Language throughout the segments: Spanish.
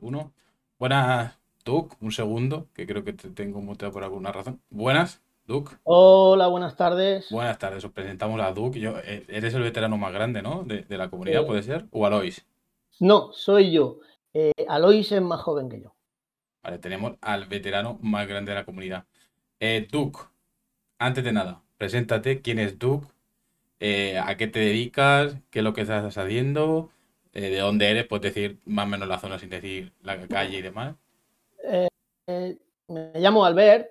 Uno. Buenas, Duke. Un segundo, que creo que te tengo muteado por alguna razón. Buenas, Duke. Hola, buenas tardes. Buenas tardes. Os presentamos a Duke. Eh, eres el veterano más grande, ¿no? De, la comunidad, eh. ¿puede ser? ¿O Alois? No, soy yo. Eh, Alois es más joven que yo. Vale, tenemos al veterano más grande de la comunidad. Duke, antes de nada, preséntate. ¿Quién es Duke? Eh, a qué te dedicas, qué es lo que estás haciendo, eh, de dónde eres, Puedes decir más o menos la zona sin decir la calle y demás. Eh, me llamo Albert,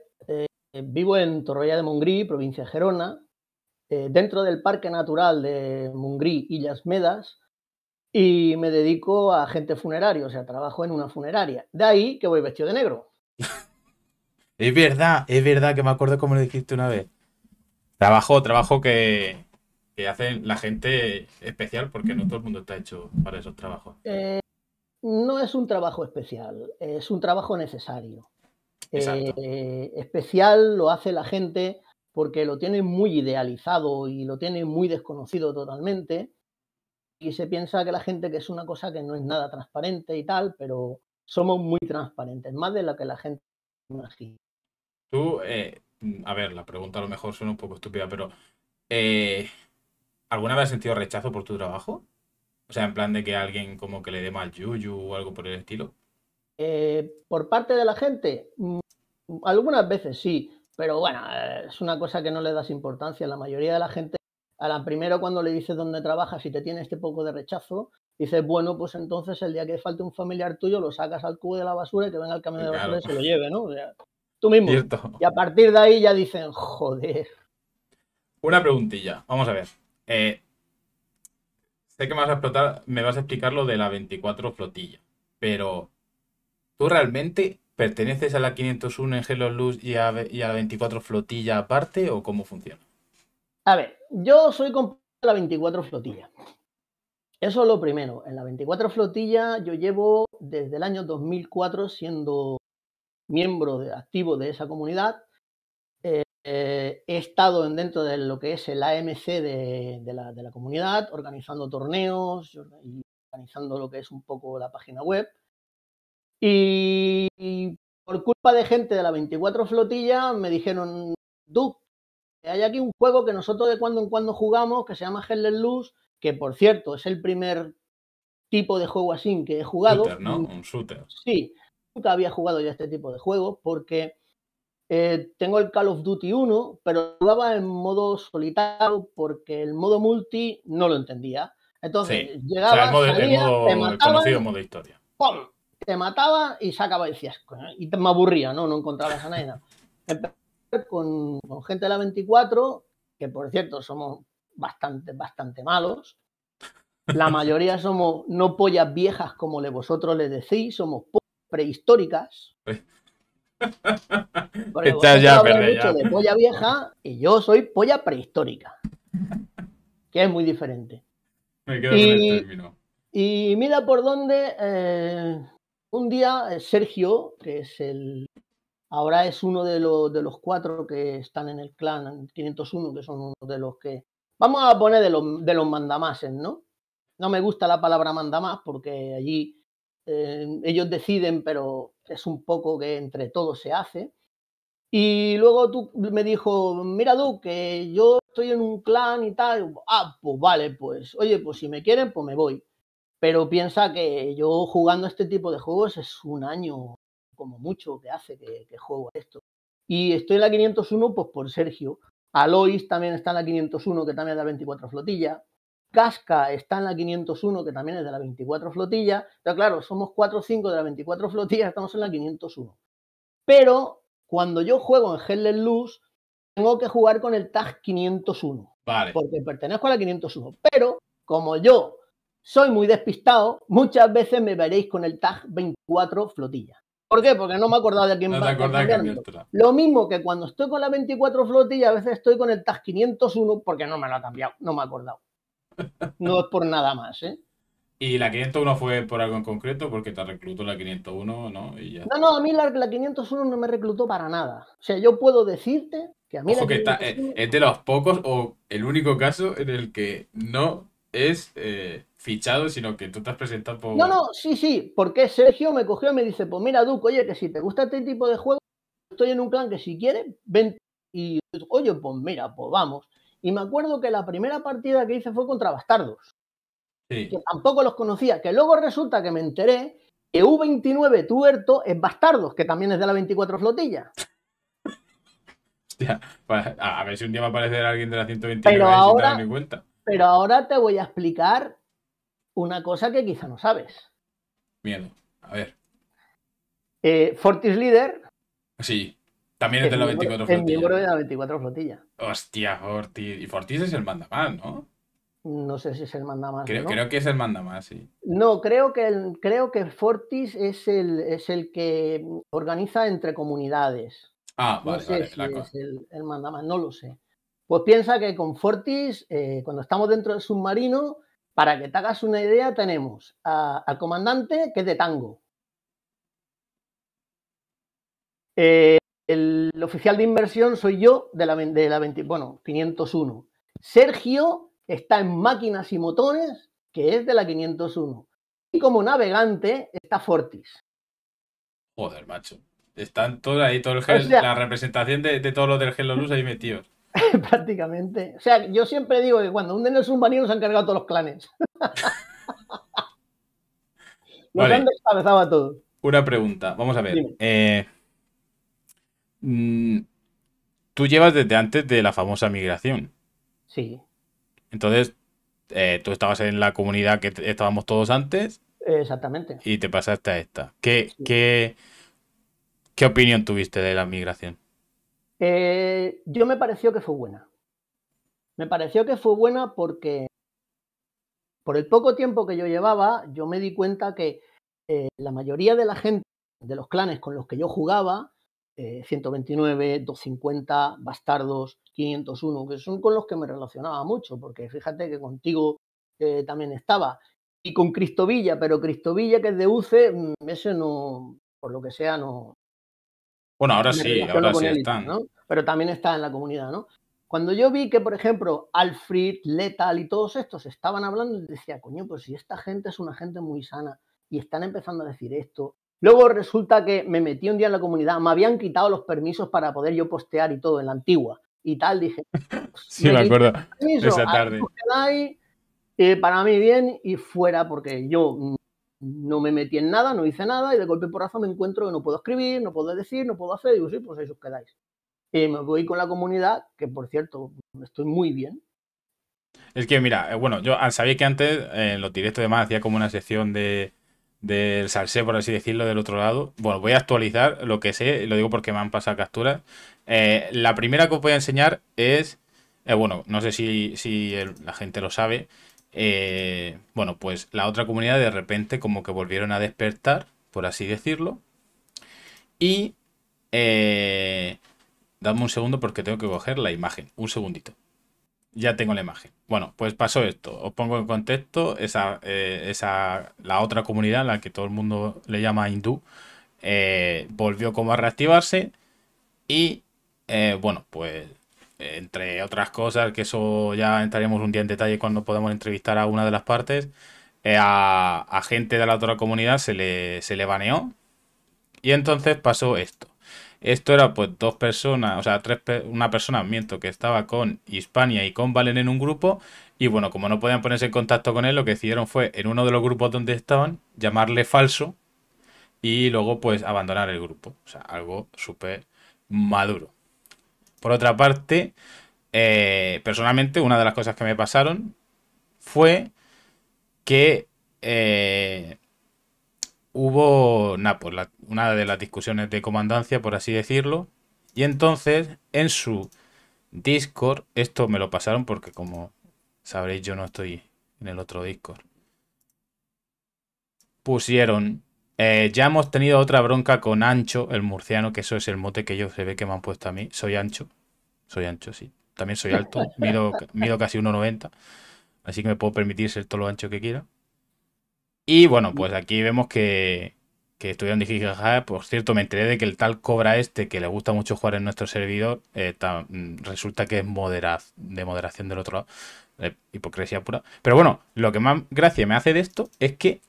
vivo en Torrella de Mongrí, provincia de Gerona, dentro del Parque Natural de Mongrí, Illas Medas, y me dedico a agente funerario, o sea, trabajo en una funeraria. De ahí que voy vestido de negro. es verdad, es verdad que me acuerdo cómo lo dijiste una vez. Trabajo, trabajo que, que hacen la gente especial porque no todo el mundo está hecho para esos trabajos. Eh, no es un trabajo especial, es un trabajo necesario. Eh, especial lo hace la gente porque lo tiene muy idealizado y lo tiene muy desconocido totalmente. Y se piensa que la gente que es una cosa que no es nada transparente y tal, pero somos muy transparentes, más de lo que la gente imagina. Tú, eh, a ver, la pregunta a lo mejor suena un poco estúpida, pero eh, ¿Alguna vez has sentido rechazo por tu trabajo? O sea, en plan de que alguien como que le dé mal yuyu o algo por el estilo. Eh, por parte de la gente, mm, algunas veces sí, pero bueno, eh, es una cosa que no le das importancia. La mayoría de la gente, a la primero cuando le dices dónde trabajas y te tiene este poco de rechazo, dices, bueno, pues entonces el día que falte un familiar tuyo lo sacas al cubo de la basura y que venga el camión de basura y se lo lleve, ¿no? tú mismo. Y a partir de ahí ya dicen, joder. Una preguntilla, vamos a ver. Eh, sé que me vas a explotar, me vas a explicar lo de la 24 flotilla, pero ¿tú realmente perteneces a la 501 en Hello Luz y a, y a la 24 flotilla aparte o cómo funciona? A ver, yo soy con de la 24 flotilla. Eso es lo primero. En la 24 flotilla yo llevo desde el año 2004 siendo miembro activo de esa comunidad eh, he estado dentro de lo que es el AMC de, la, comunidad, organizando torneos y organizando lo que es un poco la página web. Y, por culpa de gente de la 24 flotilla me dijeron, Duke, hay aquí un juego que nosotros de cuando en cuando jugamos que se llama Hell Luz, que por cierto es el primer tipo de juego así que he jugado. ¿no? Mm, un shooter. Sí, nunca había jugado yo este tipo de juego porque eh, tengo el Call of Duty 1, pero jugaba en modo solitario porque el modo multi no lo entendía. Entonces llegaba, o el modo, salía, modo historia. Te mataba y se acababa y y te me aburría, ¿no? No encontrabas a nadie. con, gente de la 24, que por cierto somos bastante, bastante malos. La mayoría somos no pollas viejas, como le vosotros le decís, somos prehistóricas ya, ya. de polla vieja y yo soy polla prehistórica. Que es muy diferente. y, Y mira por dónde eh, un día eh, Sergio, que es el. Ahora es uno de, los, cuatro que están en el clan 501, que son uno de los que. Vamos a poner de los, de mandamases, ¿no? No me gusta la palabra mandamás porque allí eh, ellos deciden, pero es un poco que entre todos se hace. Y luego tú me dijo, mira tú, que yo estoy en un clan y tal. Ah, pues vale, pues oye, pues si me quieren, pues me voy. Pero piensa que yo jugando este tipo de juegos es un año como mucho que hace que, que juego esto. Y estoy en la 501 pues por Sergio. Alois también está en la 501, que también da 24 flotillas. Casca está en la 501, que también es de la 24 flotilla. Pero claro, somos 4 o 5 de la 24 flotilla, estamos en la 501. Pero cuando yo juego en Hell Luz, tengo que jugar con el tag 501. Porque pertenezco a la 501. Pero como yo soy muy despistado, muchas veces me veréis con el tag 24 flotilla. ¿Por qué? Porque no me acordaba de quién no va Lo mismo que cuando estoy con la 24 flotilla, a veces estoy con el TAG 501 porque no me lo ha cambiado, no me ha acordado. No es por nada más, ¿eh? ¿Y la 501 fue por algo en concreto? Porque te reclutó la 501, ¿no? Y ya. No, no, a mí la, 501 no me reclutó para nada. O sea, yo puedo decirte que a mí... Eh, es de los pocos o el único caso en el que no es eh, fichado, sino que tú te has presentado por... No, no, sí, sí, porque Sergio me cogió y me dice, pues mira, Duco, oye, que si te gusta este tipo de juego, estoy en un clan que si quieres, ven y, oye, pues mira, pues vamos. Y me acuerdo que la primera partida que hice fue contra bastardos. Que tampoco los conocía. Que luego resulta que me enteré que U29 tuerto es bastardos, que también es de la 24 flotilla. Hostia, pues, a ver si un día va a aparecer alguien de la 129 pero ahora, cuenta. Pero ahora te voy a explicar una cosa que quizá no sabes. Miedo. A ver. Eh, Fortis Leader. Sí. También es, de la 24 flotilla. 24 Hostia, Fortis Y Fortis es el mandamás, ¿no? No sé si es el mandamás. Creo, que es el mandamás, sí. No, creo que, creo que Fortis es el, es el que organiza entre comunidades. Ah, vale, no sé es el, el, mandamás, no lo sé. Pues piensa que con Fortis, eh, cuando estamos dentro del submarino, para que te hagas una idea, tenemos al comandante, que es de tango. Eh, el oficial de inversión soy yo de la, de la 20, bueno, 501. Sergio está en máquinas y motores, que es de la 501. Y como navegante está Fortis. Joder, macho. Están todos ahí, todo el gel, la representación de, todo todos los del Gelo Luz ahí metidos. Prácticamente. O sea, yo siempre digo que cuando hunden el submarino se han cargado todos los clanes. Los vale. a todos. Una pregunta, vamos a ver. Mm, tú llevas desde antes de la famosa migración. Sí. Entonces, eh, tú estabas en la comunidad que estábamos todos antes. Exactamente. Y te pasaste a esta. ¿Qué, qué, qué opinión tuviste de la migración? Eh, yo me pareció que fue buena. Me pareció que fue buena porque por el poco tiempo que yo llevaba, yo me di cuenta que eh, la mayoría de la gente de los clanes con los que yo jugaba 129, eh, 250, Bastardos, 501, que son con los que me relacionaba mucho, porque fíjate que contigo eh, también estaba. Y con Cristovilla, pero Cristovilla, que es de UCE, mm, ese no, por lo que sea, no. Bueno, ahora sí, ahora sí están. Pero también está en la comunidad, ¿no? Cuando yo vi que, por ejemplo, Alfred, Letal y todos estos estaban hablando, decía, coño, pues si esta gente es una gente muy sana y están empezando a decir esto Luego resulta que me metí un día en la comunidad, me habían quitado los permisos para poder yo postear y todo en la antigua y tal. Dije, pues, sí, me, acuerdo. esa tarde. Eh, para mí bien y fuera, porque yo no me metí en nada, no hice nada y de golpe por razón me encuentro que no puedo escribir, no puedo decir, no puedo hacer. Y digo, sí, pues ahí os quedáis. Y me voy con la comunidad, que por cierto, estoy muy bien. Es que mira, eh, bueno, yo ah, sabía que antes eh, en los directos de demás hacía como una sección de, del salseo, por así decirlo, del otro lado. Bueno, voy a actualizar lo que sé, lo digo porque me han pasado capturas. Eh, la primera que os voy a enseñar es, eh, bueno, no sé si, la gente lo sabe. Eh, bueno, pues la otra comunidad de repente como que volvieron a despertar, por así decirlo. Y... Dame un segundo porque tengo que coger la imagen. Un segundito ya tengo la imagen. Bueno, pues pasó esto. Os pongo en contexto esa, eh, esa la otra comunidad, la que todo el mundo le llama hindú, eh, volvió como a reactivarse y, eh, bueno, pues entre otras cosas, que eso ya entraremos un día en detalle cuando podamos entrevistar a una de las partes, a, a, gente de la otra comunidad se le, se le baneó y entonces pasó esto. Esto era pues dos personas, o sea, tres una persona, miento, que estaba con Hispania y con Valen en un grupo. Y bueno, como no podían ponerse en contacto con él, lo que hicieron fue en uno de los grupos donde estaban, llamarle falso y luego pues abandonar el grupo. O sea, algo súper maduro. Por otra parte, eh, personalmente, una de las cosas que me pasaron fue que eh, hubo pues, una de las discusiones de comandancia, por así decirlo. Y entonces, en su Discord, esto me lo pasaron porque como sabréis, yo no estoy en el otro Discord. Pusieron, eh, ya hemos tenido otra bronca con Ancho, el murciano, que eso es el mote que yo se ve que me han puesto a mí. Soy ancho, soy ancho, sí. También soy alto, mido, mido casi 1,90. Así que me puedo permitir ser todo lo ancho que quiera. Y bueno, pues aquí vemos que, que estuvieron jaja, Por cierto, me enteré de que el tal Cobra este, que le gusta mucho jugar en nuestro servidor, eh, mm, resulta que es de moderación del otro lado. Eh, hipocresía pura. Pero bueno, lo que más gracia me hace de esto es que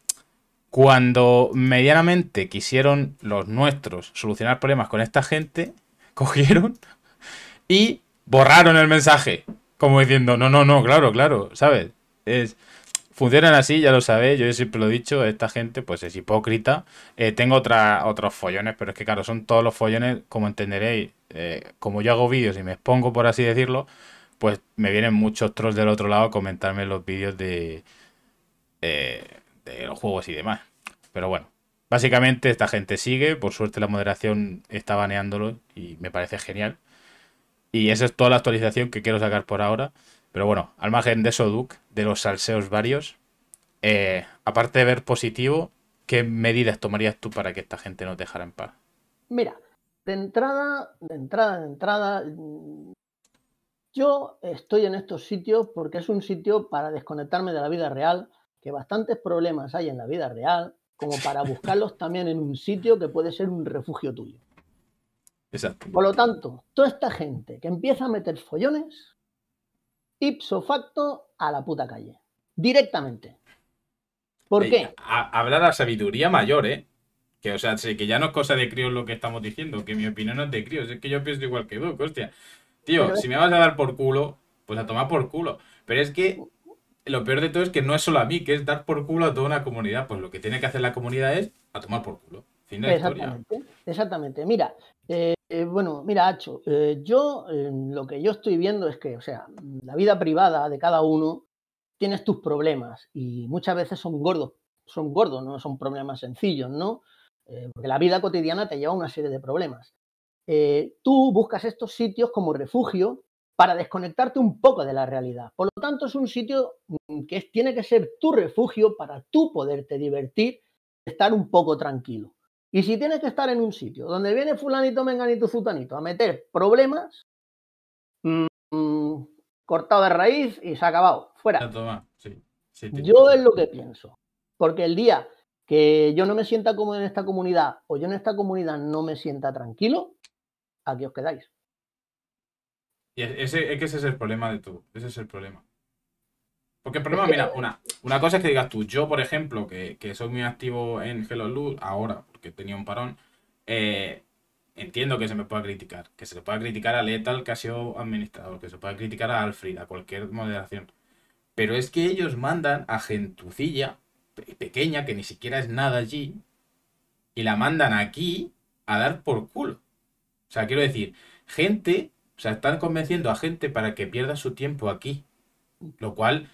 cuando medianamente quisieron los nuestros solucionar problemas con esta gente, cogieron y borraron el mensaje. Como diciendo, no, no, no, claro, claro, ¿sabes? Es, funcionan así, ya lo sabéis, yo siempre lo he dicho, esta gente pues es hipócrita. Eh, tengo otros follones, pero es que claro, son todos los follones, como entenderéis, eh, como yo hago vídeos y me expongo, por así decirlo, pues me vienen muchos trolls del otro lado a comentarme los vídeos de, eh, de los juegos y demás. Pero bueno, básicamente esta gente sigue, por suerte la moderación está baneándolo y me parece genial. Y esa es toda la actualización que quiero sacar por ahora. Pero bueno, al margen de eso, Duke, de los salseos varios, eh, aparte de ver positivo, ¿qué medidas tomarías tú para que esta gente no dejara en paz? Mira, de entrada, de entrada, de entrada, yo estoy en estos sitios porque es un sitio para desconectarme de la vida real, que bastantes problemas hay en la vida real, como para buscarlos también en un sitio que puede ser un refugio tuyo. Exacto. Por lo tanto, toda esta gente que empieza a meter follones, ipso facto a la puta calle. Directamente. ¿Por qué? A, la sabiduría mayor, ¿eh? Que, o sea, que ya no es cosa de críos lo que estamos diciendo, que mi mm. opinión no es de críos, es que yo pienso igual que tú, hostia. Tío, si me vas a dar por culo, pues a tomar por culo. Pero es que lo peor de todo es que no es solo a mí, que es dar por culo a toda una comunidad. Pues lo que tiene que hacer la comunidad es a tomar por culo exactamente, Exactamente. Mira, eh, bueno, mira, Acho, eh, yo eh, lo que yo estoy viendo es que, o sea, la vida privada de cada uno tienes tus problemas y muchas veces son gordos, son gordos, no son problemas sencillos, ¿no? porque la vida cotidiana te lleva a una serie de problemas. tú buscas estos sitios como refugio para desconectarte un poco de la realidad. Por lo tanto, es un sitio mm, que tiene que ser tu refugio para tú poderte divertir, estar un poco tranquilo. Y si tienes que estar en un sitio donde viene fulanito, menganito, futanito a meter problemas, mm, cortado de raíz y se ha acabado, fuera. yo es lo que pienso, porque el día que yo no me sienta cómodo en esta comunidad o yo en esta comunidad no me sienta tranquilo, aquí os quedáis. Y ese, es que ese es el problema de tú. ese es el problema. Porque el problema, mira, una, cosa es que digas tú, yo por ejemplo, que, soy muy activo en Hello Luz ahora, que tenía un parón, eh, entiendo que se me pueda criticar. Que se le pueda criticar a Letal, que ha sido administrador, que se pueda criticar a Alfred, a cualquier moderación. Pero es que ellos mandan a gentucilla pequeña, que ni siquiera es nada allí, y la mandan aquí a dar por culo. O sea, quiero decir, gente, o sea, están convenciendo a gente para que pierda su tiempo aquí. Lo cual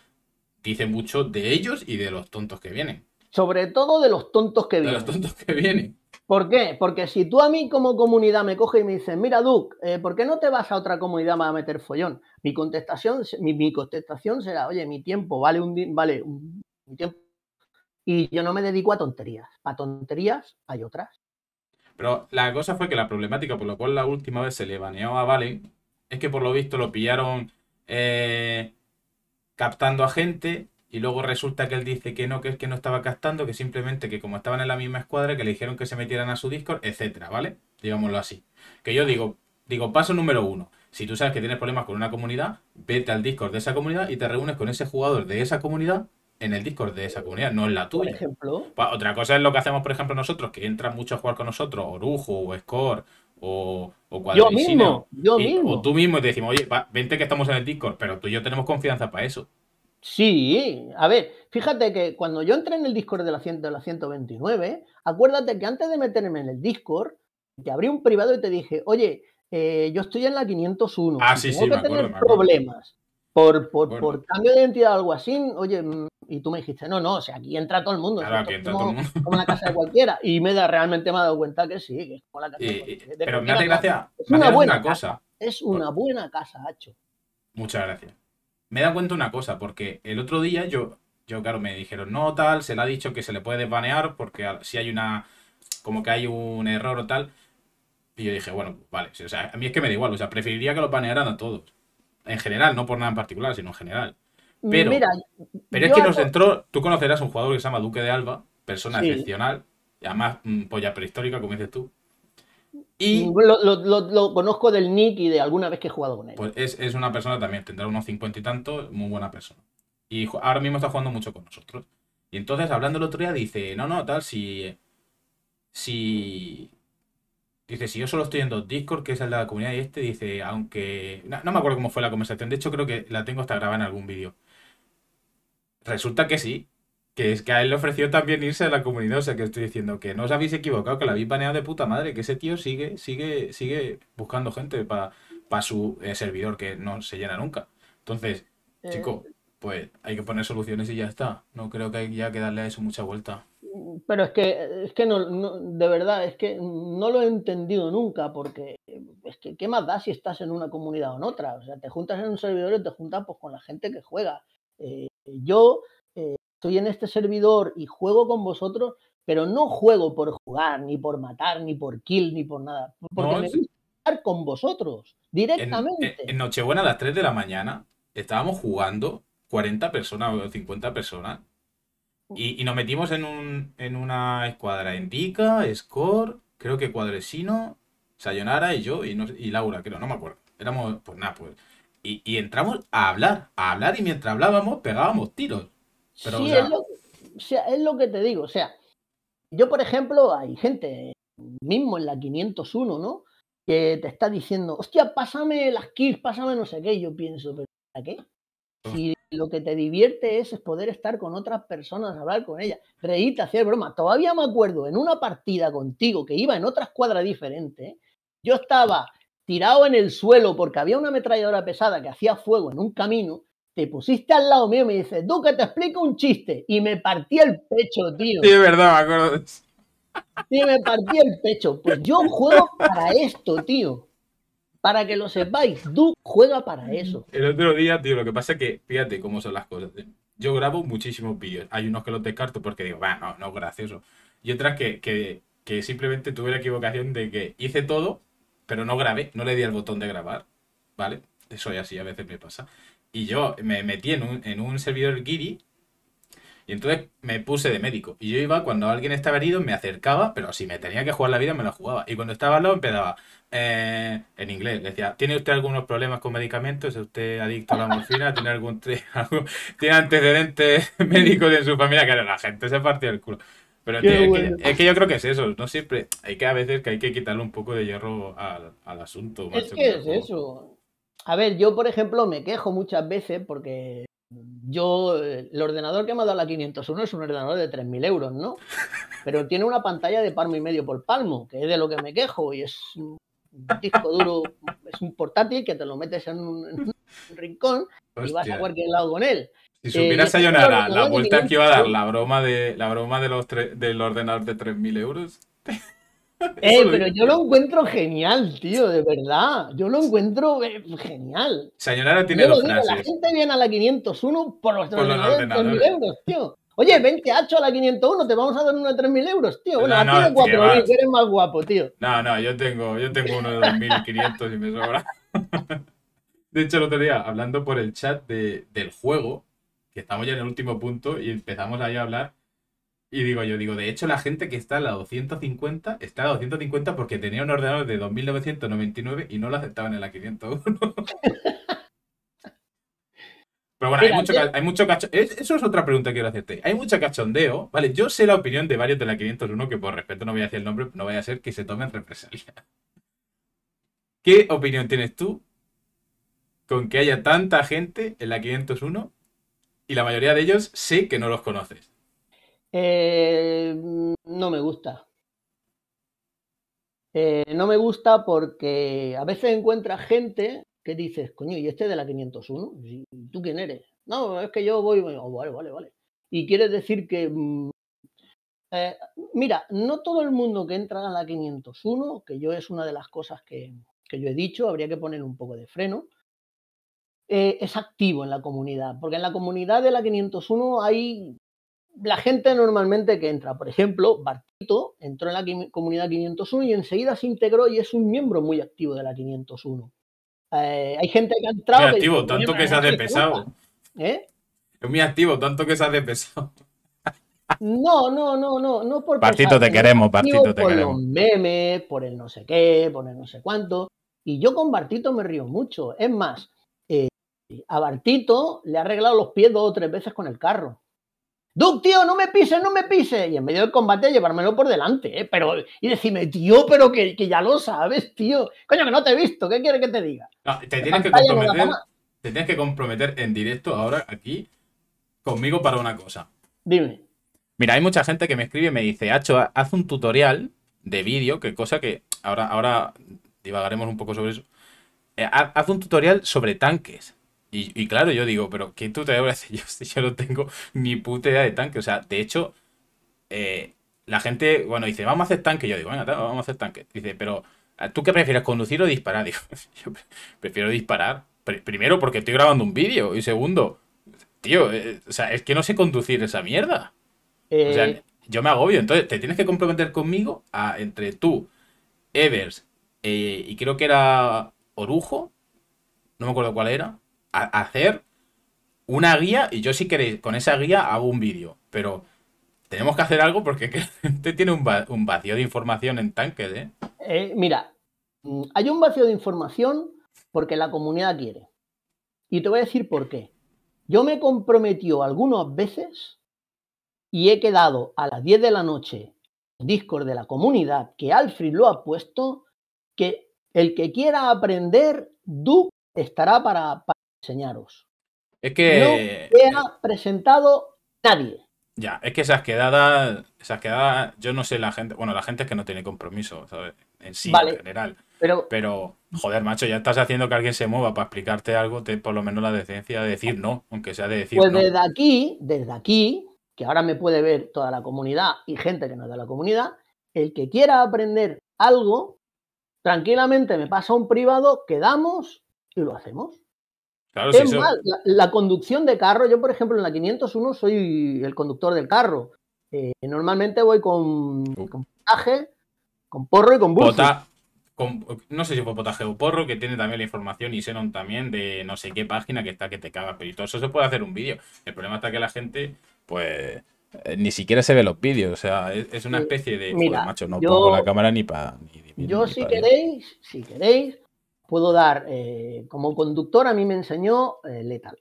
dice mucho de ellos y de los tontos que vienen. Sobre todo de los tontos que vienen. los tontos que vienen. ¿Por qué? Porque si tú a mí como comunidad me coges y me dices, mira, Duke, eh, ¿por qué no te vas a otra comunidad más a meter follón? Mi contestación, mi, contestación será, oye, mi tiempo vale un vale mi tiempo. Y yo no me dedico a tonterías. Para tonterías hay otras. Pero la cosa fue que la problemática por la cual la última vez se le baneó a Valen es que por lo visto lo pillaron eh, captando a gente y luego resulta que él dice que no, que es que no estaba captando, que simplemente que como estaban en la misma escuadra, que le dijeron que se metieran a su Discord, etcétera, ¿vale? Digámoslo así. Que yo digo, digo, paso número uno. Si tú sabes que tienes problemas con una comunidad, vete al Discord de esa comunidad y te reúnes con ese jugador de esa comunidad en el Discord de esa comunidad, no en la tuya. Por ejemplo. Pues, otra cosa es lo que hacemos, por ejemplo, nosotros, que entran mucho a jugar con nosotros, Orujo o Score o, o Yo mismo, yo mismo. O tú mismo y te decimos, oye, vente que estamos en el Discord, pero tú y yo tenemos confianza para eso. Sí, a ver, fíjate que cuando yo entré en el Discord de la, 129, acuérdate que antes de meterme en el Discord, te abrí un privado y te dije, oye, eh, yo estoy en la 501. Ah, sí, tengo que tener problemas por, cambio de identidad o algo así. Oye, mm, y tú me dijiste, no, no, o sea, aquí entra todo el mundo. como, todo Como la casa de cualquiera. Y me da, realmente me he dado cuenta que sí, que es como la casa de cualquiera. Pero me gracia. Es una buena cosa. Casa. Es una buena casa, Hacho. Muchas gracias me he dado cuenta una cosa, porque el otro día yo, yo claro, me dijeron, no, tal, se le ha dicho que se le puede banear, porque si hay una, como que hay un error o tal. Y yo dije, bueno, vale, o sea, a mí es que me da igual, o sea, preferiría que lo banearan a todos. En general, no por nada en particular, sino en general. Pero, pero es que nos entró, tú conocerás a un jugador que se llama Duque de Alba, persona excepcional, además mm, polla prehistórica, como dices tú. Y lo, conozco del nick y de alguna vez que he jugado con él. Pues es, una persona también, tendrá unos cincuenta y tantos, muy buena persona. Y ahora mismo está jugando mucho con nosotros. Y entonces, hablando el otro día, dice, no, no, tal, si... Si... Dice, si yo solo estoy en dos Discord, que es el de la comunidad y este, dice, aunque... No, no me acuerdo cómo fue la conversación, de hecho creo que la tengo hasta grabada en algún vídeo. Resulta que sí, que es que a él le ofreció también irse a la comunidad, o sea que estoy diciendo que no os habéis equivocado, que la habéis baneado de puta madre, que ese tío sigue, sigue, sigue buscando gente para su eh, servidor que no se llena nunca. Entonces, eh. chico, pues hay que poner soluciones y ya está. No creo que haya que darle a eso mucha vuelta. Pero es que, es que no, de verdad, es que no lo he entendido nunca, porque es que qué más da si estás en una comunidad o en otra. O sea, te juntas en un servidor y te juntas pues, con la gente que juega. Eh, yo estoy en este servidor y juego con vosotros, pero no juego por jugar, ni por matar, ni por kill, ni por nada. Porque me gusta estar con vosotros, directamente. En, Nochebuena a las 3 de la mañana estábamos jugando 40 personas o 50 personas. Y, nos metimos en, un, en una escuadra en Dica, Score, creo que Cuadresino, Sayonara y yo, y, Laura, creo, no me acuerdo. Éramos, pues nada, pues. y entramos a hablar, a hablar, y mientras hablábamos pegábamos tiros sí, es, lo, que te digo. O sea, yo, por ejemplo, hay gente, mismo en la 501, ¿no? Que te está diciendo, hostia, pásame las kills, pásame no sé qué. yo pienso, ¿pero para qué? Ah. Si lo que te divierte es, poder estar con otras personas, hablar con ellas, reírte, hacer broma. Todavía me acuerdo en una partida contigo que iba en otra escuadra diferente, yo estaba tirado en el suelo porque había una ametralladora pesada que hacía fuego en un camino te pusiste al lado mío y me dice, Duque, te explico un chiste. Y me partí el pecho, tío. Sí, de verdad, me acuerdo. Y me partí el pecho. Pues yo juego para esto, tío. Para que lo sepáis, Duke juega para eso. El otro día, tío, lo que pasa es que, fíjate cómo son las cosas. Yo grabo muchísimos vídeos. Hay unos que los descarto porque digo, Bueno, no, no, gracioso. Y otras que, simplemente tuve la equivocación de que hice todo, pero no grabé, no le di al botón de grabar. ¿Vale? Soy así, a veces me pasa. Y yo me metí en un, en servidor Giri y entonces me puse de médico. Y yo iba, cuando alguien estaba herido, me acercaba, pero si me tenía que jugar la vida, me la jugaba. Y cuando estaba al lado, empezaba eh, en inglés. decía, ¿tiene usted algunos problemas con medicamentos? ¿Es usted adicto a la morfina? ¿Tiene algún ¿tiene antecedentes médicos en su familia? Claro, la gente se partió el culo. Pero es, que, yo creo que es eso, no siempre. Hay que a veces que hay que quitarle un poco de hierro al, asunto. Es que es eso a ver, yo por ejemplo me quejo muchas veces porque yo, eh, el ordenador que me ha dado la 501 es un ordenador de 3.000 euros, ¿no? Pero tiene una pantalla de palmo y medio por palmo, que es de lo que me quejo y es un disco duro, es un portátil que te lo metes en un, rincón y vas a cualquier lado con él. Si supieras eh, a Sayonara la vuelta que iba a dar la broma de la broma de los del ordenador de 3.000 euros. Eh, pero yo lo encuentro genial, tío, de verdad. Yo lo encuentro eh, genial. Señora tiene los La gente viene a la 501 por los 3.000 euros, tío. Oye, vente a a la 501, te vamos a dar uno de 3.000 euros, tío. Bueno, no, no, 4.000, eres más guapo, tío. No, no, yo tengo, yo tengo uno de 2.500 y me sobra. de hecho, el otro día, hablando por el chat de, del juego, que estamos ya en el último punto y empezamos ahí a hablar y digo yo, digo, de hecho la gente que está en la 250, está en la 250 porque tenía un ordenador de 2999 y no lo aceptaban en la 501. Pero bueno, hay mucho, cachondeo. Eso es otra pregunta que quiero hacerte. Hay mucho cachondeo, ¿vale? Yo sé la opinión de varios de la 501, que por respeto no voy a decir el nombre, no vaya a ser que se tomen represalia. ¿Qué opinión tienes tú con que haya tanta gente en la 501 y la mayoría de ellos sé que no los conoces? Eh, no me gusta. Eh, no me gusta porque a veces encuentras gente que dices, coño, ¿y este de la 501? ¿Y ¿Tú quién eres? No, es que yo voy, oh, vale, vale, vale. Y quiere decir que... Mm, eh, mira, no todo el mundo que entra a la 501, que yo es una de las cosas que, yo he dicho, habría que poner un poco de freno, es activo en la comunidad, porque en la comunidad de la 501 hay la gente normalmente que entra, por ejemplo, Bartito entró en la comunidad 501 y enseguida se integró y es un miembro muy activo de la 501. Eh, hay gente que ha entrado. Muy activo, tanto que se ha pesado. ¿eh? Es muy activo, tanto que se ha pesado. No, no, no, no, no por Partito te queremos, partito te queremos. Por los memes, por el no sé qué, por el no sé cuánto. Y yo con Bartito me río mucho. Es más, eh, a Bartito le ha arreglado los pies dos o tres veces con el carro. Duke, tío, no me pises, no me pise Y en medio del combate llevármelo por delante, ¿eh? pero y decirme, tío, pero que, ya lo sabes, tío. Coño, que no te he visto, ¿qué quieres que te diga? No, te, tienes que comprometer, en directo ahora aquí conmigo para una cosa. Dime. Mira, hay mucha gente que me escribe y me dice, Hacho, haz un tutorial de vídeo, que cosa que ahora, ahora divagaremos un poco sobre eso. Eh, haz un tutorial sobre tanques. Y, claro, yo digo, pero ¿qué tú te a yo yo no tengo ni puta idea de tanque? O sea, de hecho, eh, la gente, bueno, dice, vamos a hacer tanque. Yo digo, venga, vamos a hacer tanque. Dice, pero ah, ¿tú qué prefieres, conducir o disparar? Digo, yo prefiero disparar. Primero porque estoy grabando un vídeo y segundo, tío, eh, eh, o sea, es que no sé conducir esa mierda. O sea, yo me agobio. Entonces, te tienes que comprometer conmigo entre tú, Evers y creo que era Orujo, no me acuerdo cuál era, hacer una guía y yo si queréis con esa guía hago un vídeo, pero tenemos que hacer algo porque la este tiene un, vacío de información en tanque ¿eh? ¿eh? mira, mm, hay un vacío de información porque la comunidad quiere. Y te voy a decir por qué. Yo me comprometió algunas veces y he quedado a las 10 de la noche en Discord de la comunidad, que Alfred lo ha puesto, que el que quiera aprender, Duke estará para, enseñaros. Es que. No te ha eh, presentado nadie. Ya, es que esas quedadas, esas quedadas, yo no sé la gente, bueno, la gente es que no tiene compromiso, ¿sabes? En sí, en general. Pero, joder, macho, ya estás haciendo que alguien se mueva para explicarte algo, te, por lo menos la decencia de decir no, aunque sea de decir pues no. Pues desde aquí, desde aquí, que ahora me puede ver toda la comunidad y gente que no es de la comunidad, el que quiera aprender algo, tranquilamente me pasa un privado, quedamos y lo hacemos la, conducción de carro, yo por ejemplo en la 501 soy el conductor del carro. Eh, normalmente voy con, uh. con potaje, con porro y con bota no sé si fue potaje o porro, que tiene también la información y Xenon también de no sé qué página que está que te caga. pero todo eso se puede hacer un vídeo. El problema está que la gente, pues, eh, ni siquiera se ve los vídeos, o sea, es, una especie de... macho, no yo, pongo la cámara ni para... yo si queréis, si queréis, puedo dar eh, como conductor, a mí me enseñó eh, Letal.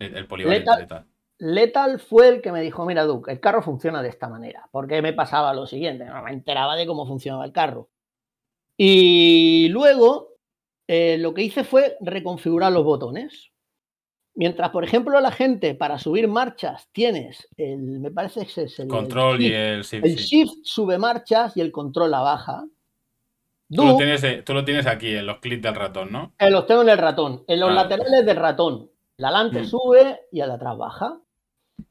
El, el polivalente letal, fue el que me dijo, mira Duke, el carro funciona de esta manera, porque me pasaba lo siguiente, no me enteraba de cómo funcionaba el carro. Y luego eh, lo que hice fue reconfigurar los botones. Mientras, por ejemplo, la gente para subir marchas tienes el, me parece que es el control y El shift sube marchas y el control la baja. Tú, lo tienes, eh, tú lo tienes aquí, en los clics del ratón, ¿no? En eh, los tengo en el ratón, en los ah. laterales del ratón. La delante mm. sube y la atrás baja.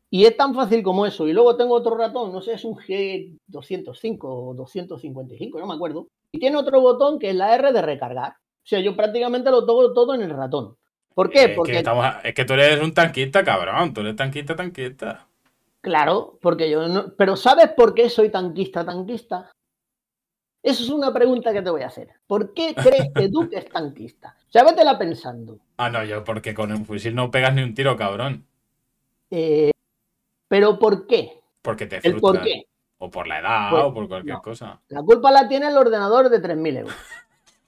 Y es tan fácil como eso. Y luego tengo otro ratón, no sé, es un G205 o 255, no me acuerdo. Y tiene otro botón que es la R de recargar. O sea, yo prácticamente lo toco todo en el ratón. ¿Por qué? porque... Es que tú eres un tanquista, cabrón. Tú eres tanquista, tanquista. Claro, porque yo no... Pero ¿sabes por qué soy tanquista, tanquista? Esa es una pregunta que te voy a hacer. ¿Por qué crees que Duque es tanquista? Ya la pensando. Ah, no, yo porque con un fusil no pegas ni un tiro, cabrón. Eh, ¿Pero por qué? Porque te frustra. por O por la edad pues, o por cualquier cosa. La culpa la tiene el ordenador de 3.000 euros.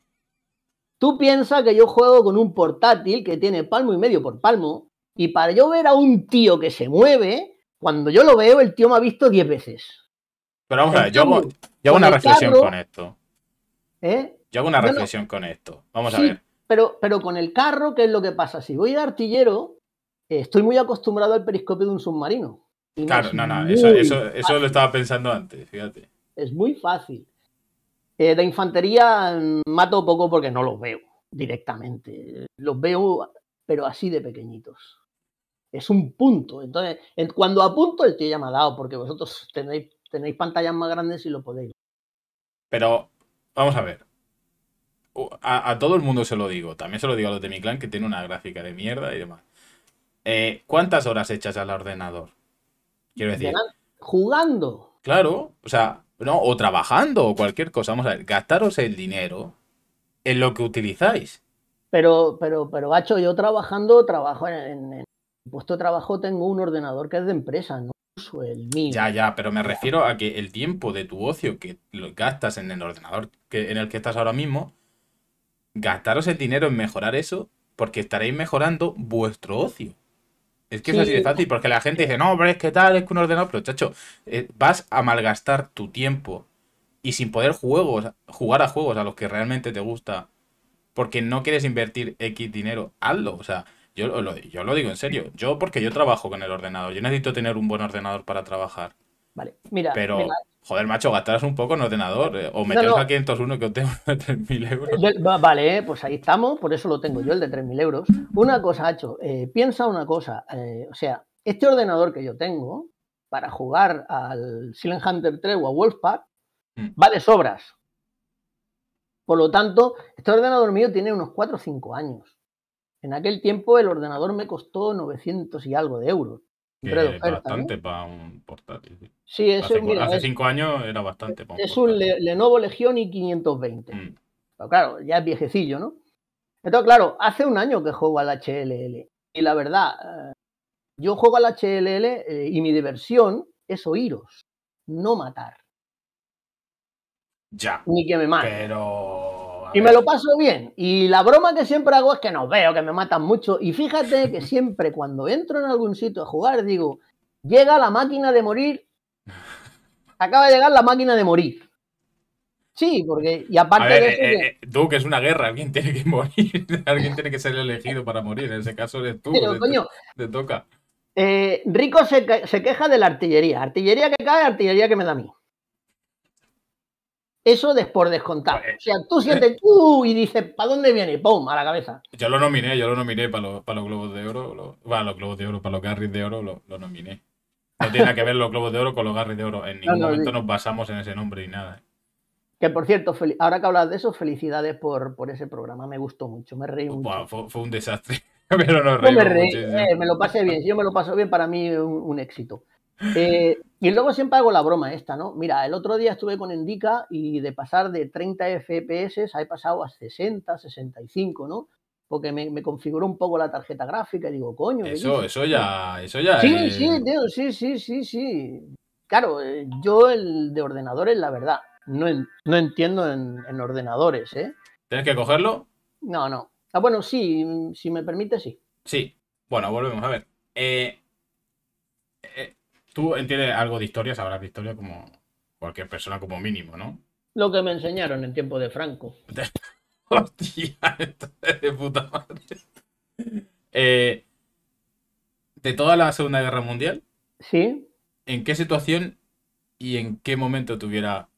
Tú piensas que yo juego con un portátil que tiene palmo y medio por palmo, y para yo ver a un tío que se mueve, cuando yo lo veo, el tío me ha visto 10 veces. Pero vamos a ver, yo hago, una reflexión con esto. ¿Eh? Yo hago una reflexión con esto. Vamos a ver. Pero, pero con el carro, ¿qué es lo que pasa? Si voy de artillero, estoy muy acostumbrado al periscopio de un submarino. Claro, no, no, eso, eso, lo estaba pensando antes, fíjate. Es muy fácil. Eh, de infantería mm, mato poco porque no los veo directamente. Los veo, pero así de pequeñitos. Es un punto. Entonces, cuando apunto, el tío ya me ha dado, porque vosotros tenéis tenéis pantallas más grandes si lo podéis. Pero, vamos a ver. A, todo el mundo se lo digo. También se lo digo a los de mi clan que tiene una gráfica de mierda y demás. Eh, ¿Cuántas horas echas al ordenador? Quiero decir. Jugando. Claro, o sea, no, o trabajando o cualquier cosa. Vamos a ver, gastaros el dinero en lo que utilizáis. Pero, pero, pero, Gacho, yo trabajando, trabajo en, en, puesto de trabajo tengo un ordenador que es de empresa, ¿no? Ya, ya, pero me refiero a que el tiempo de tu ocio que lo gastas en el ordenador en el que estás ahora mismo, gastaros el dinero en mejorar eso, porque estaréis mejorando vuestro ocio. Es que es así de fácil, porque la gente dice, no, pero es que tal, es que un ordenador, pero chacho, eh, vas a malgastar tu tiempo y sin poder juegos, jugar a juegos a los que realmente te gusta, porque no quieres invertir X dinero, hazlo, o sea, yo lo, digo en serio. Yo, porque yo trabajo con el ordenador. Yo necesito tener un buen ordenador para trabajar. Vale, mira. Pero, joder, macho, gastarás un poco en ordenador. Eh, o meteros a 501 que os tengo 3.000 euros. vale, eh, pues ahí estamos. Por eso lo tengo yo, el de 3.000 euros. Una cosa, Hacho. Eh, piensa una cosa. o sea, este ordenador que yo tengo para jugar al Silent Hunter 3 o a Wolfpack hmm. vale sobras. Por lo tanto, este ordenador mío tiene unos 4 o 5 años. En aquel tiempo el ordenador me costó 900 y algo de euros. Que eh, ¿eh? bastante para un portátil. Sí, eso, hace, cinco años era bastante. es un Lenovo Legion y 520. Mm. Pero claro, ya es viejecillo, ¿no? Entonces, claro, hace un año que juego al HLL. Y la verdad, eh, yo juego al HLL y mi diversión es oíros, no matar. Ya. Ni que me maten. Pero y me lo paso bien. Y la broma que siempre hago es que no veo, que me matan mucho. Y fíjate que siempre cuando entro en algún sitio a jugar, digo, llega la máquina de morir. Acaba de llegar la máquina de morir. Sí, porque. Y aparte de eh, eso, tú eh, eh, es una guerra, alguien tiene que morir. alguien tiene que ser elegido para morir. En ese caso eres tú. te, toca. Rico se, se queja de la artillería. Artillería que cae, artillería que me da a mí. Eso es por descontar. Eh, o sea, tú sientes, tú eh. y dices, ¿para dónde viene? ¡Pum! A la cabeza. Yo lo nominé, yo lo nominé para los, para los Globos de Oro. bueno, los Globos de Oro, para los Garris de Oro, lo, nominé. No tiene nada que ver los Globos de Oro con los Garris de Oro. En ningún momento nos basamos en ese nombre y nada. Que por cierto, ahora que hablas de eso, felicidades por, por ese programa. Me gustó mucho, me reí un. Fue, un desastre, eh, me lo pasé bien. yo me lo paso bien, para mí un, un éxito. Eh, y luego siempre hago la broma esta, ¿no? Mira, el otro día estuve con Endica y de pasar de 30 FPS he pasado a 60, 65, ¿no? Porque me, configuró un poco la tarjeta gráfica y digo, coño. Eso, eso ya, eso ya. Sí, sí, tío, sí, sí, sí, sí. Claro, eh, yo el de ordenadores, la verdad, no, no entiendo en, ordenadores, ¿eh? ¿Tienes que cogerlo? No, no. Ah, bueno, sí, si me permite, sí. Sí. Bueno, volvemos a ver. Eh, Tú entiendes algo de historia, sabrás de historia como cualquier persona como mínimo, ¿no? Lo que me enseñaron en tiempo de Franco. Hostia, de puta madre. Eh, de toda la Segunda Guerra Mundial. Sí. ¿En qué situación y en qué momento tuviera...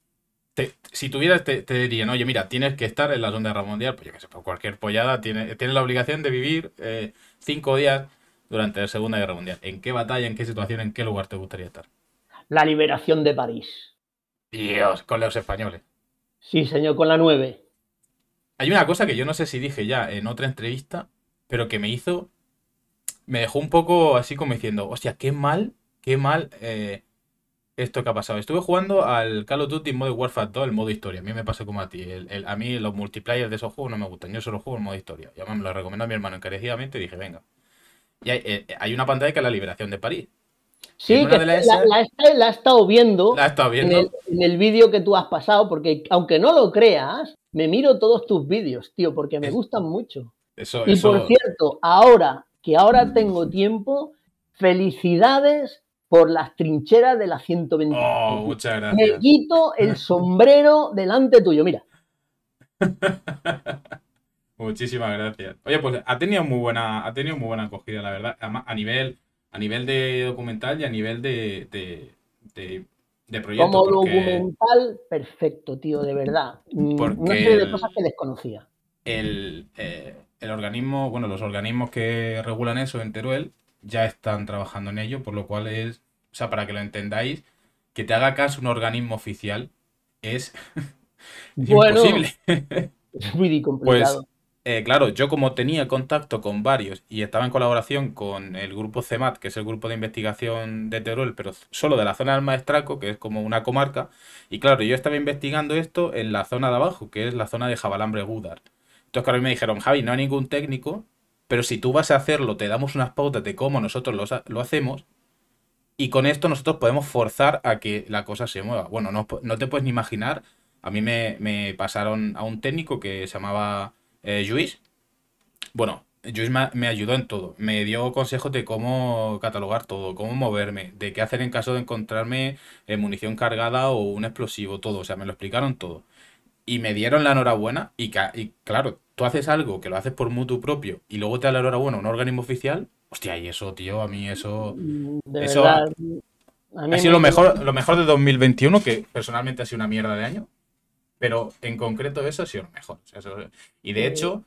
si tuvieras, te, dirían, oye, mira, tienes que estar en la Segunda Guerra Mundial, pues yo qué sé, pues cualquier pollada, tiene la obligación de vivir eh, cinco días durante la Segunda Guerra Mundial? ¿En qué batalla, en qué situación, en qué lugar te gustaría estar? La liberación de París. Dios, con los españoles. Sí, señor, con la 9. Hay una cosa que yo no sé si dije ya en otra entrevista, pero que me hizo. Me dejó un poco así como diciendo, hostia, qué mal, qué mal eh, esto que ha pasado. Estuve jugando al Call of Duty Modern Warfare 2, el modo historia. A mí me pasó como a ti. a mí los multiplayer de esos juegos no me gustan. Yo solo juego en modo historia. Y me lo recomendó a mi hermano encarecidamente y dije, venga, y eh, eh, hay, una pantalla que es la liberación de París. Sí, la, he estado viendo, la en el, vídeo que tú has pasado, porque aunque no lo creas, me miro todos tus vídeos, tío, porque me gustan mucho. Eso, y por cierto, ahora que ahora tengo tiempo, felicidades por las trincheras de la 120. Oh, muchas gracias. Me quito el sombrero delante tuyo, mira. Muchísimas gracias. Oye, pues ha tenido muy buena, ha tenido muy buena acogida, la verdad. Además, a nivel, a nivel de documental y a nivel de, de, proyecto. Como documental, perfecto, tío, de verdad. Mm, no Una de cosas que desconocía. Eh, el, organismo, bueno, los organismos que regulan eso en Teruel ya están trabajando en ello, por lo cual es, o sea, para que lo entendáis, que te haga caso un organismo oficial es imposible. Es muy pues, complicado. Eh, claro, yo como tenía contacto con varios y estaba en colaboración con el grupo CEMAT, que es el grupo de investigación de Teruel, pero solo de la zona del Maestraco, que es como una comarca, y claro, yo estaba investigando esto en la zona de abajo, que es la zona de Jabalambre Gudar. Entonces, claro, me dijeron, Javi, no hay ningún técnico, pero si tú vas a hacerlo, te damos unas pautas de cómo nosotros lo, hacemos, y con esto nosotros podemos forzar a que la cosa se mueva. Bueno, no, te puedes ni imaginar, a mí me, me pasaron a un técnico que se llamaba eh, bueno, Luis me, ayudó en todo. Me dio consejos de cómo catalogar todo, cómo moverme, de qué hacer en caso de encontrarme eh, munición cargada o un explosivo, todo. O sea, me lo explicaron todo. Y me dieron la enhorabuena y, y claro, tú haces algo que lo haces por mutuo propio y luego te da la enhorabuena un organismo oficial, hostia, y eso, tío, a mí eso... Mm, de verdad, ha, sido lo mejor, lo mejor de 2021, que personalmente ha sido una mierda de año, pero en concreto eso ha sido mejor. y de hecho,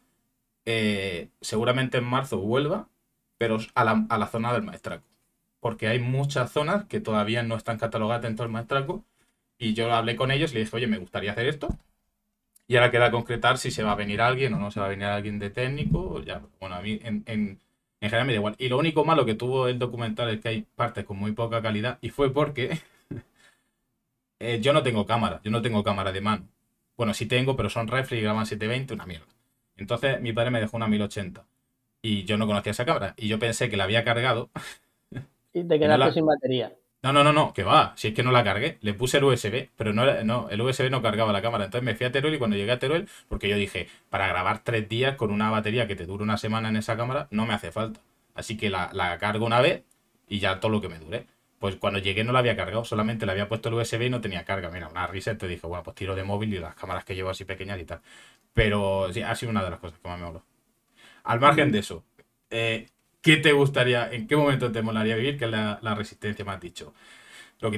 eh, seguramente en marzo vuelva, pero a la, zona del maestraco. Porque hay muchas zonas que todavía no están catalogadas dentro del maestraco. Y yo hablé con ellos y le dije, oye, me gustaría hacer esto. Y ahora queda concretar si se va a venir alguien o no se va a venir alguien de técnico. Ya, bueno, a mí en, general me da igual. Y lo único malo que tuvo el documental es que hay partes con muy poca calidad. Y fue porque eh, yo no tengo cámara, yo no tengo cámara de mano. Bueno, sí tengo, pero son reflex y graban 720, una mierda. Entonces mi padre me dejó una 1080 y yo no conocía esa cámara y yo pensé que la había cargado. Y te quedaste sin batería. No, no, no, no, que va, si es que no la cargué, le puse el USB, pero no, no, el USB no cargaba la cámara, entonces me fui a Teruel y cuando llegué a Teruel, porque yo dije, para grabar tres días con una batería que te dure una semana en esa cámara, no me hace falta, así que la, la cargo una vez y ya todo lo que me dure. Pues cuando llegué no la había cargado, solamente le había puesto el USB y no tenía carga. Mira, una risa, te dije, bueno, pues tiro de móvil y las cámaras que llevo así pequeñas y tal. Pero sí, ha sido una de las cosas que me moló. Al margen de eso, eh, ¿qué te gustaría, en qué momento te molaría vivir? Que es la, resistencia, me has dicho. no,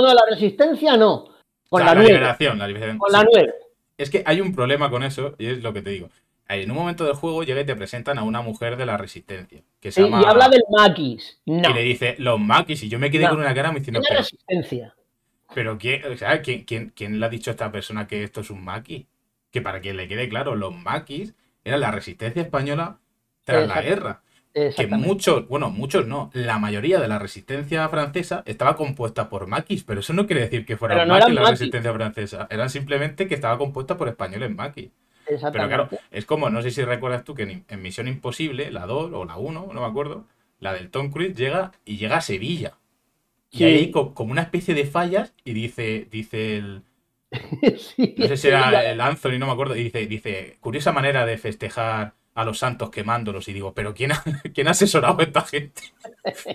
no, la resistencia no. Con la, la, liberación, Con la nube. Es que hay un problema con eso, y es lo que te digo en un momento del juego llega y te presentan a una mujer de la resistencia. Que se Y habla del maquis. Y le dice, los maquis. Y yo me quedé con una cara me diciendo. resistencia. Pero quién, le ha dicho a esta persona que esto es un maquis? Que para quien le quede claro, los maquis eran la resistencia española tras la guerra. Que muchos, bueno, muchos no, la mayoría de la resistencia francesa estaba compuesta por maquis, pero eso no quiere decir que fuera maquis la resistencia francesa. Eran simplemente que estaba compuesta por españoles maquis. Pero claro, es como, no sé si recuerdas tú que en, Misión Imposible, la 2 o la 1, no me acuerdo, la del Tom Cruise llega y llega a Sevilla. Y ahí como una especie de fallas y dice, dice el... no sé si era el Anthony, no me acuerdo, y dice, dice, curiosa manera de festejar a los santos quemándolos y digo, pero ¿quién ha, ha asesorado a esta gente?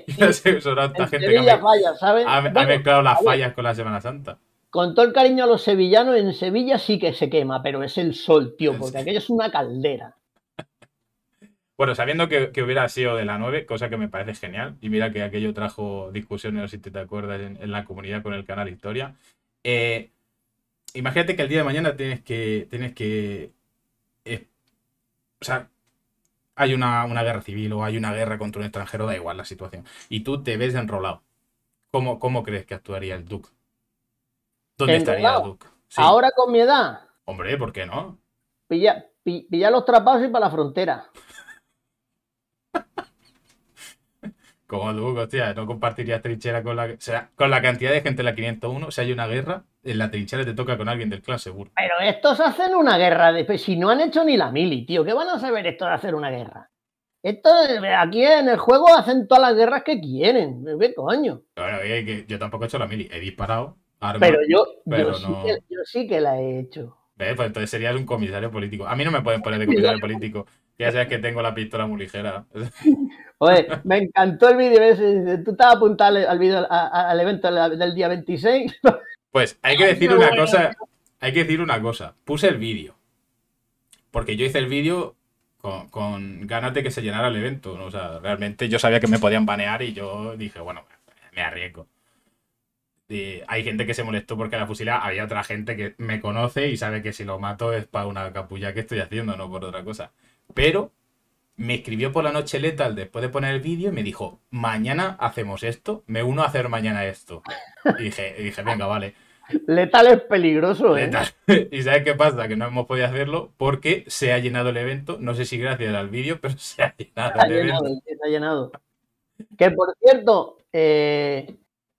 ¿Quién ha asesorado a esta gente? Que ¿sabes? ha mezclado las fallas con la Semana Santa con todo el cariño a los sevillanos, en Sevilla sí que se quema, pero es el sol, tío, porque aquello es una caldera. Bueno, sabiendo que, hubiera sido de la 9, cosa que me parece genial, y mira que aquello trajo discusiones, si te acuerdas, en, la comunidad con el canal Historia. Eh, imagínate que el día de mañana tienes que. Tienes que eh, o sea, hay una, guerra civil o hay una guerra contra un extranjero, da igual la situación. Y tú te ves enrolado. ¿Cómo, cómo crees que actuaría el Duke? ¿Dónde estaría Duke? Ahora con mi edad. Hombre, ¿por qué no? Pilla, pilla los trapados y para la frontera. Como Duke, hostia, no compartirías trinchera con la. sea, con la cantidad de gente en la 501, si hay una guerra, en la trinchera te toca con alguien del clan, seguro. Pero estos hacen una guerra. De... Pues, si no han hecho ni la mili, tío, ¿qué van a saber esto de hacer una guerra? Esto, aquí en el juego hacen todas las guerras que quieren. ¿Qué coño? yo tampoco he hecho la mili. He disparado, pero yo, sí que, la he hecho. Pues entonces serías un comisario político. A mí no me pueden poner de comisario político. Ya sabes que tengo la pistola muy ligera. Oye, me encantó el vídeo Tú estabas apuntado al, al evento del día 26. Pues hay que decir una cosa. Hay que decir una cosa. Puse el vídeo. Porque yo hice el vídeo con, ganas de que se llenara el evento. O sea, realmente yo sabía que me podían banear y yo dije, bueno, me arriesgo hay gente que se molestó porque la fusilada había otra gente que me conoce y sabe que si lo mato es para una capulla que estoy haciendo, no por otra cosa. Pero me escribió por la noche Letal después de poner el vídeo y me dijo, mañana hacemos esto, me uno a hacer mañana esto. Y dije, venga, vale. Letal es peligroso, ¿eh? ¿Y sabes qué pasa? Que no hemos podido hacerlo porque se ha llenado el evento. No sé si gracias al vídeo, pero se ha llenado se ha llenado, Que por cierto, eh,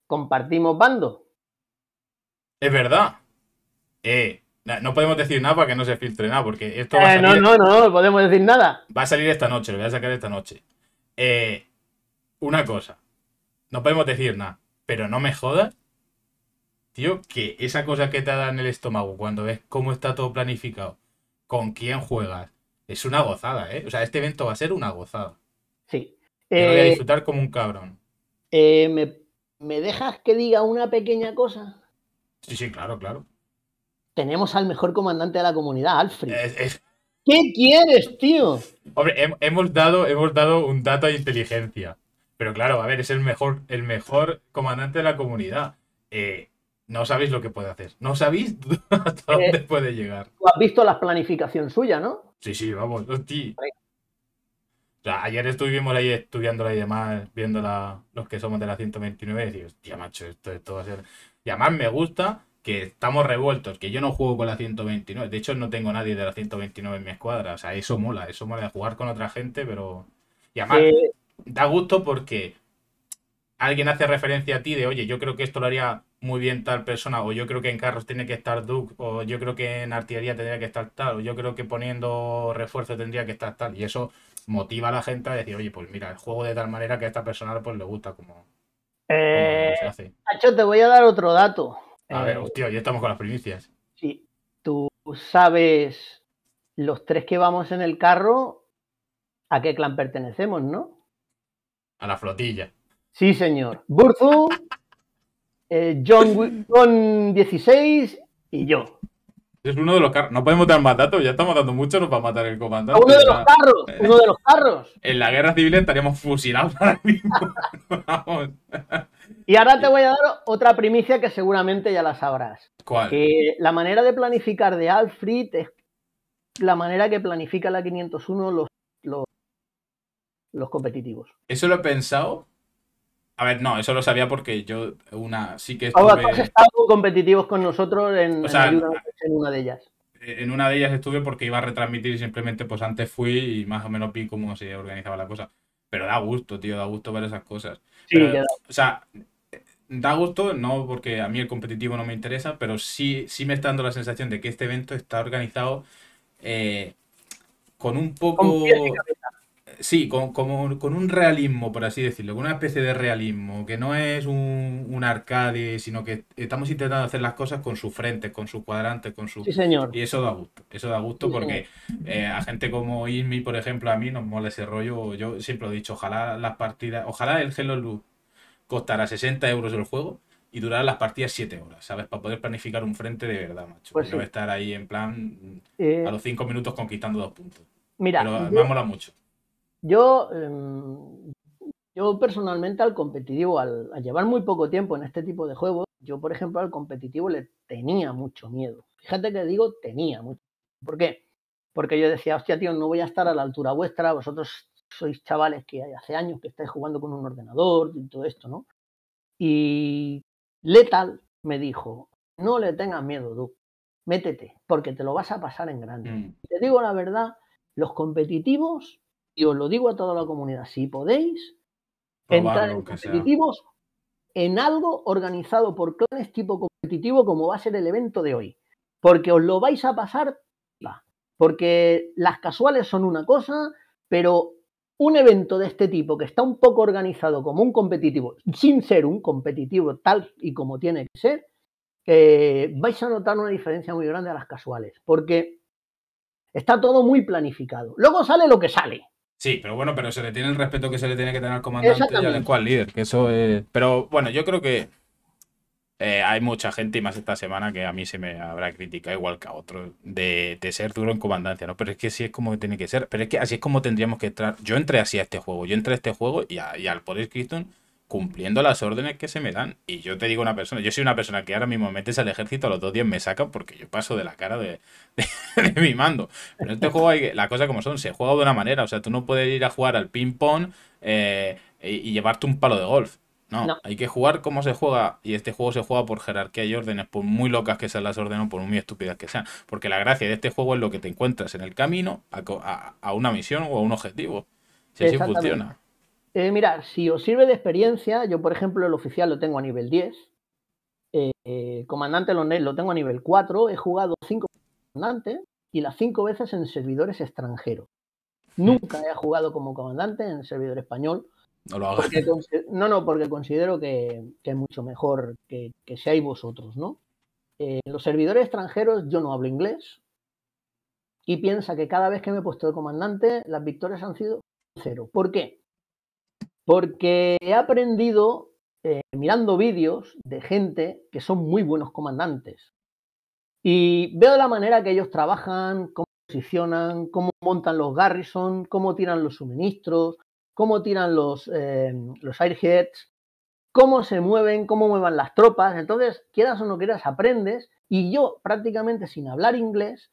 compartimos bando. Es verdad. Eh, no podemos decir nada para que no se filtre nada, porque esto eh, no, no, no, no podemos decir nada. Va a salir esta noche, lo voy a sacar esta noche. Eh, una cosa. No podemos decir nada, pero no me jodas, tío, que esa cosa que te da en el estómago cuando ves cómo está todo planificado, con quién juegas, es una gozada, ¿eh? O sea, este evento va a ser una gozada. Sí. lo voy a disfrutar como un cabrón. Eh, me ¿Me dejas que diga una pequeña cosa? Sí, sí, claro, claro. Tenemos al mejor comandante de la comunidad, Alfred. ¿Qué quieres, tío? Hombre, hemos, dado, hemos dado un dato de inteligencia. Pero claro, a ver, es el mejor, el mejor comandante de la comunidad. Eh, no sabéis lo que puede hacer. No sabéis hasta eh, dónde puede llegar. has visto la planificación suya, ¿no? Sí, sí, vamos. tío. O sea, ayer estuvimos ahí estudiándola y demás, viéndola los que somos de la 129, y hostia, macho, esto es todo ser. Y además me gusta que estamos revueltos, que yo no juego con la 129. De hecho, no tengo nadie de la 129 en mi escuadra. O sea, eso mola, eso mola jugar con otra gente, pero. Y además, da gusto porque alguien hace referencia a ti de, oye, yo creo que esto lo haría muy bien tal persona, o yo creo que en carros tiene que estar Duke, o yo creo que en artillería tendría que estar tal, o yo creo que poniendo refuerzo tendría que estar tal. Y eso motiva a la gente a decir, oye, pues mira, el juego de tal manera que a esta persona pues, le gusta como, eh, se hace. Nacho, te voy a dar otro dato. A ver, eh, hostia, ya estamos con las primicias. Sí, tú sabes los tres que vamos en el carro a qué clan pertenecemos, ¿no? A la flotilla. Sí, señor. Burzu, eh, John, John 16 y yo. Es uno de los carros. No podemos dar más datos, ya estamos dando mucho, nos va matar el comandante. ¡Uno de los carros! ¡Uno de los carros! En la guerra civil estaríamos fusilados mismo. Y ahora te voy a dar otra primicia que seguramente ya la sabrás. ¿Cuál? Que la manera de planificar de Alfred es la manera que planifica la 501 los, los, los competitivos. Eso lo he pensado a ver, no, eso lo sabía porque yo una sí que estuve... Ahora, tú has estado competitivos con nosotros en, una de ellas. Eh, en una de ellas estuve porque iba a retransmitir y simplemente pues antes fui y más o menos vi cómo se organizaba la cosa. Pero da gusto, tío, da gusto ver esas cosas. Sí, O sea, da gusto, no porque a mí el competitivo no me interesa, pero sí, sí me está dando la sensación de que este evento está organizado eh, con un poco... Sí, con, como con, un realismo, por así decirlo, con una especie de realismo, que no es un, arcade, sino que estamos intentando hacer las cosas con sus frentes, con sus cuadrantes, con su... Y eso da gusto, eso da gusto porque eh, a gente como Inmi por ejemplo, a mí nos mola ese rollo, yo siempre lo he dicho, ojalá las partidas, ojalá el Hello Luz costara 60 euros el juego y durara las partidas 7 horas, ¿sabes? Para poder planificar un frente de verdad, macho. Pues no estar ahí en plan eh. a los 5 minutos conquistando dos puntos. Mira, Pero mola mucho. Yo, em, yo personalmente al competitivo, al, llevar muy poco tiempo en este tipo de juegos, yo por ejemplo al competitivo le tenía mucho miedo. Fíjate que digo tenía mucho. ¿Por qué? Porque yo decía, hostia tío, no voy a estar a la altura vuestra, vosotros sois chavales que hace años que estáis jugando con un ordenador y todo esto, ¿no? Y Letal me dijo, no le tengas miedo, Duke, métete, porque te lo vas a pasar en grande. Mm. Te digo la verdad, los competitivos y os lo digo a toda la comunidad, si podéis, entrar en competitivos en algo organizado por clanes tipo competitivo como va a ser el evento de hoy, porque os lo vais a pasar, porque las casuales son una cosa, pero un evento de este tipo que está un poco organizado como un competitivo, sin ser un competitivo tal y como tiene que ser, eh, vais a notar una diferencia muy grande a las casuales, porque está todo muy planificado. Luego sale lo que sale, Sí, pero bueno, pero se le tiene el respeto que se le tiene que tener al comandante y al cual líder, que eso es... Pero bueno, yo creo que eh, hay mucha gente, y más esta semana, que a mí se me habrá criticado igual que a otros, de, ser duro en comandancia, ¿no? Pero es que sí es como tiene que ser, pero es que así es como tendríamos que entrar. Yo entré así a este juego, yo entré a este juego y, al Poder Krypton cumpliendo las órdenes que se me dan. Y yo te digo una persona, yo soy una persona que ahora mismo metes al ejército, a los dos días me sacan porque yo paso de la cara de, mi mando. Pero en este juego hay la cosa como son, se juega de una manera, o sea, tú no puedes ir a jugar al ping-pong eh, y, llevarte un palo de golf. No, hay que jugar como se juega, y este juego se juega por jerarquía y órdenes, por muy locas que sean las órdenes o por muy estúpidas que sean. Porque la gracia de este juego es lo que te encuentras en el camino a, a una misión o a un objetivo. Si así funciona. Eh, mirad, si os sirve de experiencia, yo por ejemplo el oficial lo tengo a nivel 10, eh, comandante Lonel lo tengo a nivel 4, he jugado 5 comandante y las 5 veces en servidores extranjeros. Hmm. Nunca he jugado como comandante en servidor español. No lo hagas. No, no, porque considero que, es mucho mejor que, que seáis vosotros, ¿no? Eh, los servidores extranjeros yo no hablo inglés y piensa que cada vez que me he puesto de comandante las victorias han sido cero. ¿Por qué? Porque he aprendido eh, mirando vídeos de gente que son muy buenos comandantes. Y veo la manera que ellos trabajan, cómo posicionan, cómo montan los garrison, cómo tiran los suministros, cómo tiran los, eh, los airheads, cómo se mueven, cómo muevan las tropas. Entonces, quieras o no quieras, aprendes. Y yo prácticamente sin hablar inglés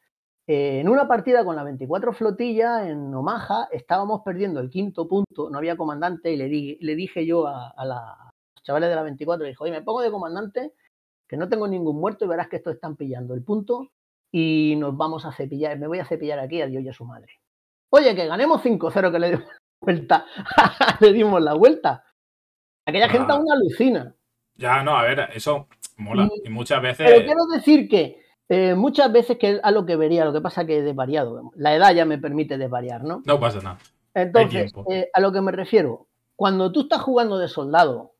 eh, en una partida con la 24 flotilla en Omaha estábamos perdiendo el quinto punto, no había comandante y le, le dije yo a, los chavales de la 24, le dije, oye, me pongo de comandante, que no tengo ningún muerto y verás que esto están pillando el punto y nos vamos a cepillar, me voy a cepillar aquí, a Dios y a su madre. Oye, que ganemos 5-0, que le dimos la vuelta. le dimos la vuelta. Aquella gente gente ah. una alucina. Ya, no, a ver, eso mola. Y, y muchas veces... Pero quiero decir que eh, muchas veces que es a lo que vería, lo que pasa que es desvariado. La edad ya me permite desvariar, ¿no? No pasa nada. Entonces, eh, a lo que me refiero, cuando tú estás jugando de soldado,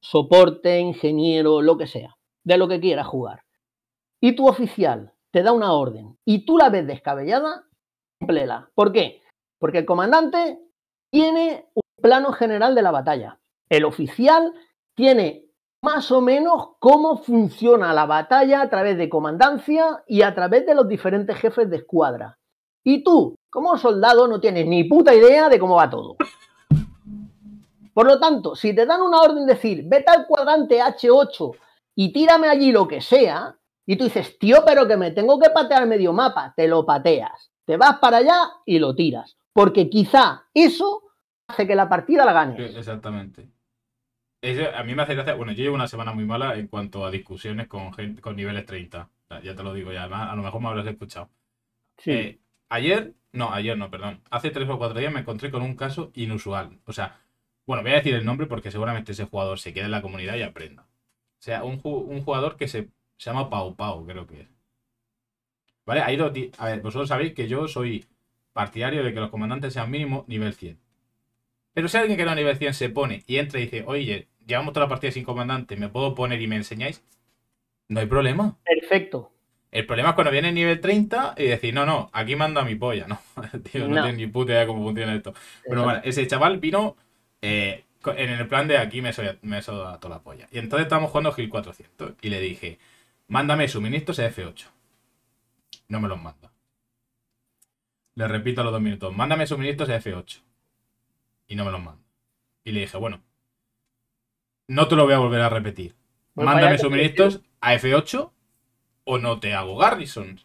soporte, ingeniero, lo que sea, de lo que quieras jugar, y tu oficial te da una orden y tú la ves descabellada, cúmplela. ¿Por qué? Porque el comandante tiene un plano general de la batalla. El oficial tiene más o menos cómo funciona la batalla a través de comandancia y a través de los diferentes jefes de escuadra. Y tú, como soldado, no tienes ni puta idea de cómo va todo. Por lo tanto, si te dan una orden de decir, vete al cuadrante H8 y tírame allí lo que sea, y tú dices, tío, pero que me tengo que patear medio mapa, te lo pateas, te vas para allá y lo tiras, porque quizá eso hace que la partida la ganes. Exactamente a mí me hace gracia. Bueno, yo llevo una semana muy mala en cuanto a discusiones con, gente, con niveles 30. Ya te lo digo, ya además a lo mejor me habrás escuchado. Sí. Eh, ayer, no, ayer no, perdón. Hace tres o cuatro días me encontré con un caso inusual. O sea, bueno, voy a decir el nombre porque seguramente ese jugador se quede en la comunidad y aprenda. O sea, un, jugador que se, llama Pau Pau, creo que es. ¿Vale? A ver, vosotros sabéis que yo soy partidario de que los comandantes sean mínimo nivel 100. Pero si alguien que era nivel 100 se pone y entra y dice, oye, llevamos toda la partida sin comandante, ¿me puedo poner y me enseñáis? No hay problema. Perfecto. El problema es cuando viene el nivel 30 y decir, no, no, aquí mando a mi polla, ¿no? Tío, no, tiene ni puta idea cómo funciona esto. Pero bueno, ese chaval vino eh, en el plan de aquí me soy, me toda la polla. Y entonces estábamos jugando Gil 400 y le dije, mándame suministros a F8. No me los manda. Le repito a los dos minutos, mándame suministros a F8 y no me los mando Y le dije, bueno, no te lo voy a volver a repetir. Pues Mándame suministros a F8 o no te hago Garrison.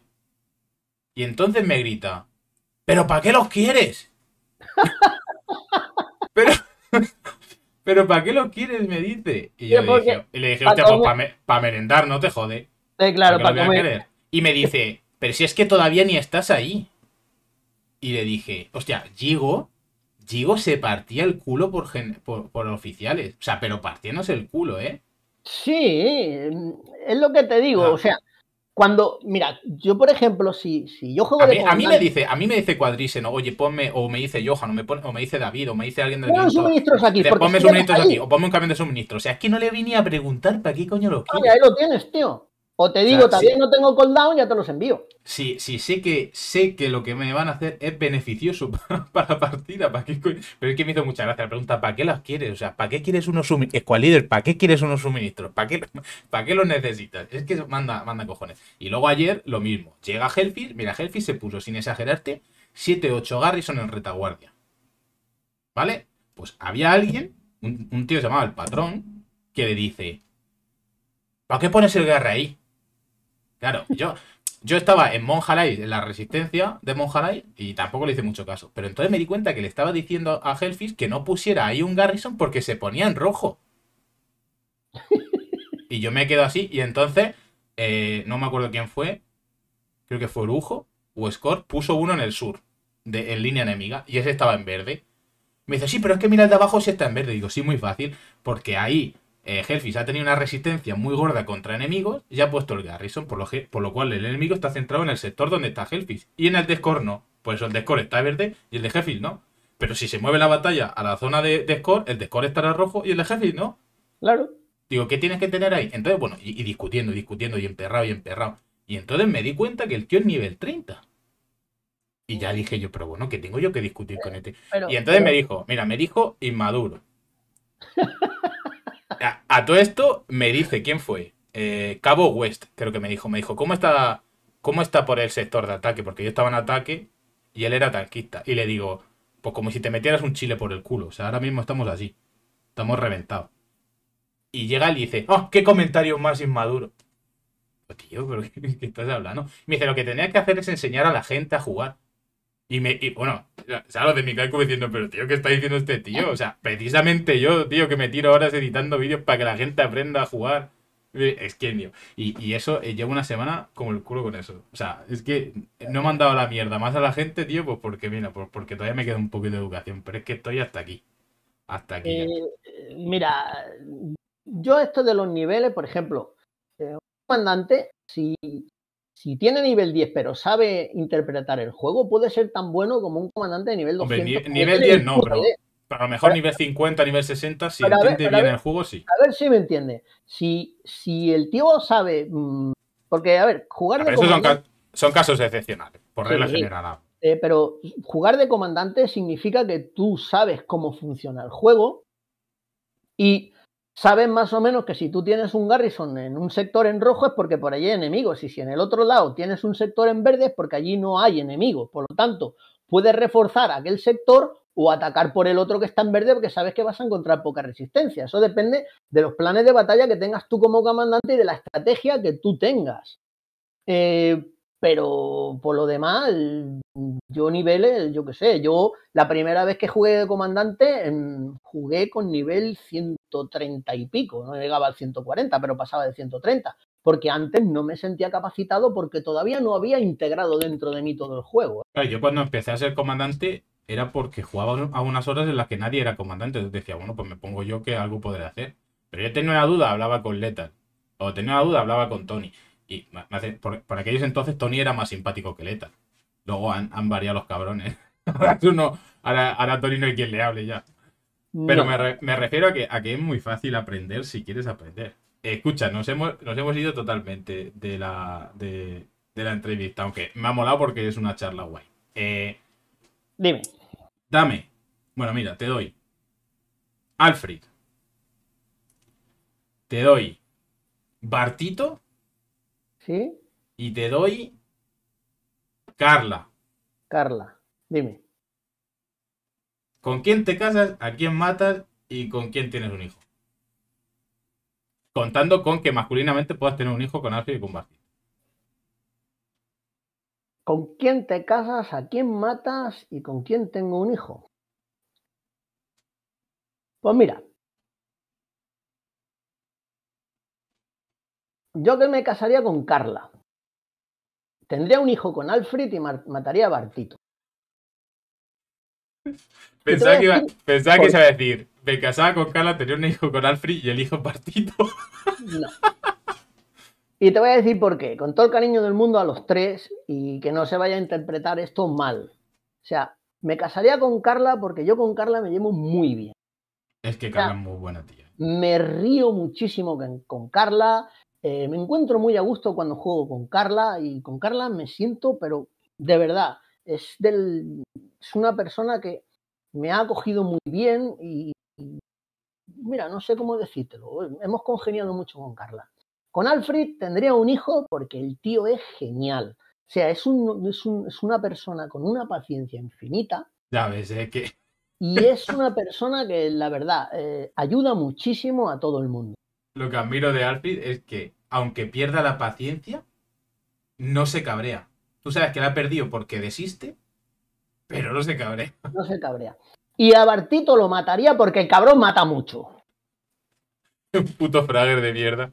Y entonces me grita, ¿pero para qué los quieres? pero, para qué los quieres? Me dice. Y yo le dije, hostia, pues para pa merendar, no te jode. claro, Y me dice, pero si es que todavía ni estás ahí. Y le dije, hostia, llego Gigo se partía el culo por, por, oficiales. O sea, pero partiéndose el culo, ¿eh? Sí, mm, es lo que te digo. Ah. O sea, cuando, mira, yo por ejemplo, si, si yo juego a de a mí me dice, a mí me dice Cuadríseno, oye, ponme, o me dice Johan, o me, pone, o me dice David, o me dice alguien del Ponme suministros aquí, ponme suministros aquí, o ponme un camión de suministros. O sea, es que no le vine a preguntar para qué coño lo quiero. ahí lo tienes, tío. O te digo, también no tengo cooldown, ya te los envío. Sí, sí, sé que sé que lo que me van a hacer es beneficioso para, la partida. ¿para qué? Pero es que me hizo mucha gracia la pregunta, ¿para qué las quieres? O sea, ¿para qué quieres unos suministros? ¿Para qué quieres unos suministros? ¿Para qué, ¿Para qué los necesitas? Es que manda, manda cojones. Y luego ayer, lo mismo. Llega Hellfish, mira, Hellfish se puso, sin exagerarte, 7-8 Garrison en retaguardia. ¿Vale? Pues había alguien, un, tío llamado el patrón, que le dice, ¿para qué pones el guerra ahí? Claro, yo, yo estaba en Monjalai, en la resistencia de Monjalai, y tampoco le hice mucho caso. Pero entonces me di cuenta que le estaba diciendo a Hellfish que no pusiera ahí un Garrison porque se ponía en rojo. Y yo me quedo así, y entonces, eh, no me acuerdo quién fue, creo que fue Rujo o Score, puso uno en el sur, de, en línea enemiga, y ese estaba en verde. Me dice, sí, pero es que mira el de abajo si está en verde. digo, sí, muy fácil, porque ahí eh, ha tenido una resistencia muy gorda contra enemigos y ha puesto el Garrison, por lo, por lo cual el enemigo está centrado en el sector donde está Hellfish. Y en el Descore no. Por eso el Descore está verde y el de Helfis no. Pero si se mueve la batalla a la zona de Descore, el Descore estará rojo y el de Helfis no. Claro. Digo, ¿qué tienes que tener ahí? Entonces, bueno, y, discutiendo, discutiendo, y emperrado, y emperrado. Y entonces me di cuenta que el tío es nivel 30. Y ya dije yo, pero bueno, ¿qué tengo yo que discutir con este? y entonces me dijo, mira, me dijo inmaduro. A, todo esto me dice, ¿quién fue? Eh, Cabo West, creo que me dijo. Me dijo, ¿cómo está, ¿cómo está por el sector de ataque? Porque yo estaba en ataque y él era tanquista. Y le digo, pues como si te metieras un chile por el culo. O sea, ahora mismo estamos así. Estamos reventados. Y llega él y dice, ¡oh, qué comentario más inmaduro! Pues, ¿pero qué, estás hablando? me dice, lo que tenía que hacer es enseñar a la gente a jugar. Y me, y, bueno, o sea, lo de mi como diciendo, pero tío, ¿qué está diciendo este tío? O sea, precisamente yo, tío, que me tiro horas editando vídeos para que la gente aprenda a jugar. Eh, es que, tío. Y, y eso, eh, llevo una semana como el culo con eso. O sea, es que no me han dado la mierda más a la gente, tío, pues porque, mira, pues porque todavía me queda un poquito de educación. Pero es que estoy hasta aquí. Hasta aquí. Eh, mira, yo esto de los niveles, por ejemplo, un comandante, si si tiene nivel 10 pero sabe interpretar el juego, puede ser tan bueno como un comandante de nivel 200. nivel 10 no, pero, a lo mejor nivel 50, nivel 60, si entiende bien el juego, sí. A ver si me entiende. Si, si el tío sabe... Mm, porque, a ver, jugar ah, de comandante... son, casos excepcionales, por regla general. Ah. Eh, pero jugar de comandante significa que tú sabes cómo funciona el juego y sabes más o menos que si tú tienes un Garrison en un sector en rojo es porque por allí hay enemigos y si en el otro lado tienes un sector en verde es porque allí no hay enemigos. Por lo tanto, puedes reforzar aquel sector o atacar por el otro que está en verde porque sabes que vas a encontrar poca resistencia. Eso depende de los planes de batalla que tengas tú como comandante y de la estrategia que tú tengas. Eh, pero por lo demás, yo niveles, yo qué sé, yo la primera vez que jugué de comandante mm, jugué con nivel 130 y pico, no llegaba al 140, pero pasaba de 130, porque antes no me sentía capacitado porque todavía no había integrado dentro de mí todo el juego. yo cuando empecé a ser comandante era porque jugaba a unas horas en las que nadie era comandante, entonces decía, bueno, pues me pongo yo que algo podré hacer. Pero yo tenía duda, hablaba con Letal, o tenía duda, hablaba con Tony. Y por, aquellos entonces Tony era más simpático que Leta. Luego han, variado los cabrones. ahora, tú Tony no hay quien le hable ya. Pero me, refiero a que, a es muy fácil aprender si quieres aprender. Escucha, nos hemos, nos hemos ido totalmente de la, de, la entrevista, aunque me ha molado porque es una charla guay. Eh, Dime. Dame. Bueno, mira, te doy. Alfred. Te doy. Bartito. ¿Sí? Y te doy Carla. Carla, dime. ¿Con quién te casas, a quién matas y con quién tienes un hijo? Contando con que masculinamente puedas tener un hijo con África y con Basti ¿Con quién te casas, a quién matas y con quién tengo un hijo? Pues mira, Yo que me casaría con Carla. Tendría un hijo con Alfred y mataría a Bartito. Pensaba que, iba, a decir, me casaba con Carla, tenía un hijo con Alfred y el hijo Bartito. Y te voy a decir por qué. Con todo el cariño del mundo a los tres y que no se vaya a interpretar esto mal. O sea, me casaría con Carla porque yo con Carla me llevo muy bien. Es que Carla es muy buena tía. Me río muchísimo con Carla, eh, me encuentro muy a gusto cuando juego con Carla y con Carla me siento, pero de verdad, es, del, una persona que me ha acogido muy bien y, mira, no sé cómo decírtelo, hemos congeniado mucho con Carla. Con Alfred tendría un hijo porque el tío es genial. O sea, es, una persona con una paciencia infinita. Ya ves, eh, que... Y es una persona que, la verdad, eh, ayuda muchísimo a todo el mundo lo que admiro de Alfred es que, aunque pierda la paciencia, no se cabrea. Tú sabes que la ha perdido porque desiste, pero no se cabrea. No se cabrea. Y a Bartito lo mataría porque el cabrón mata mucho. Un puto Fragger de mierda.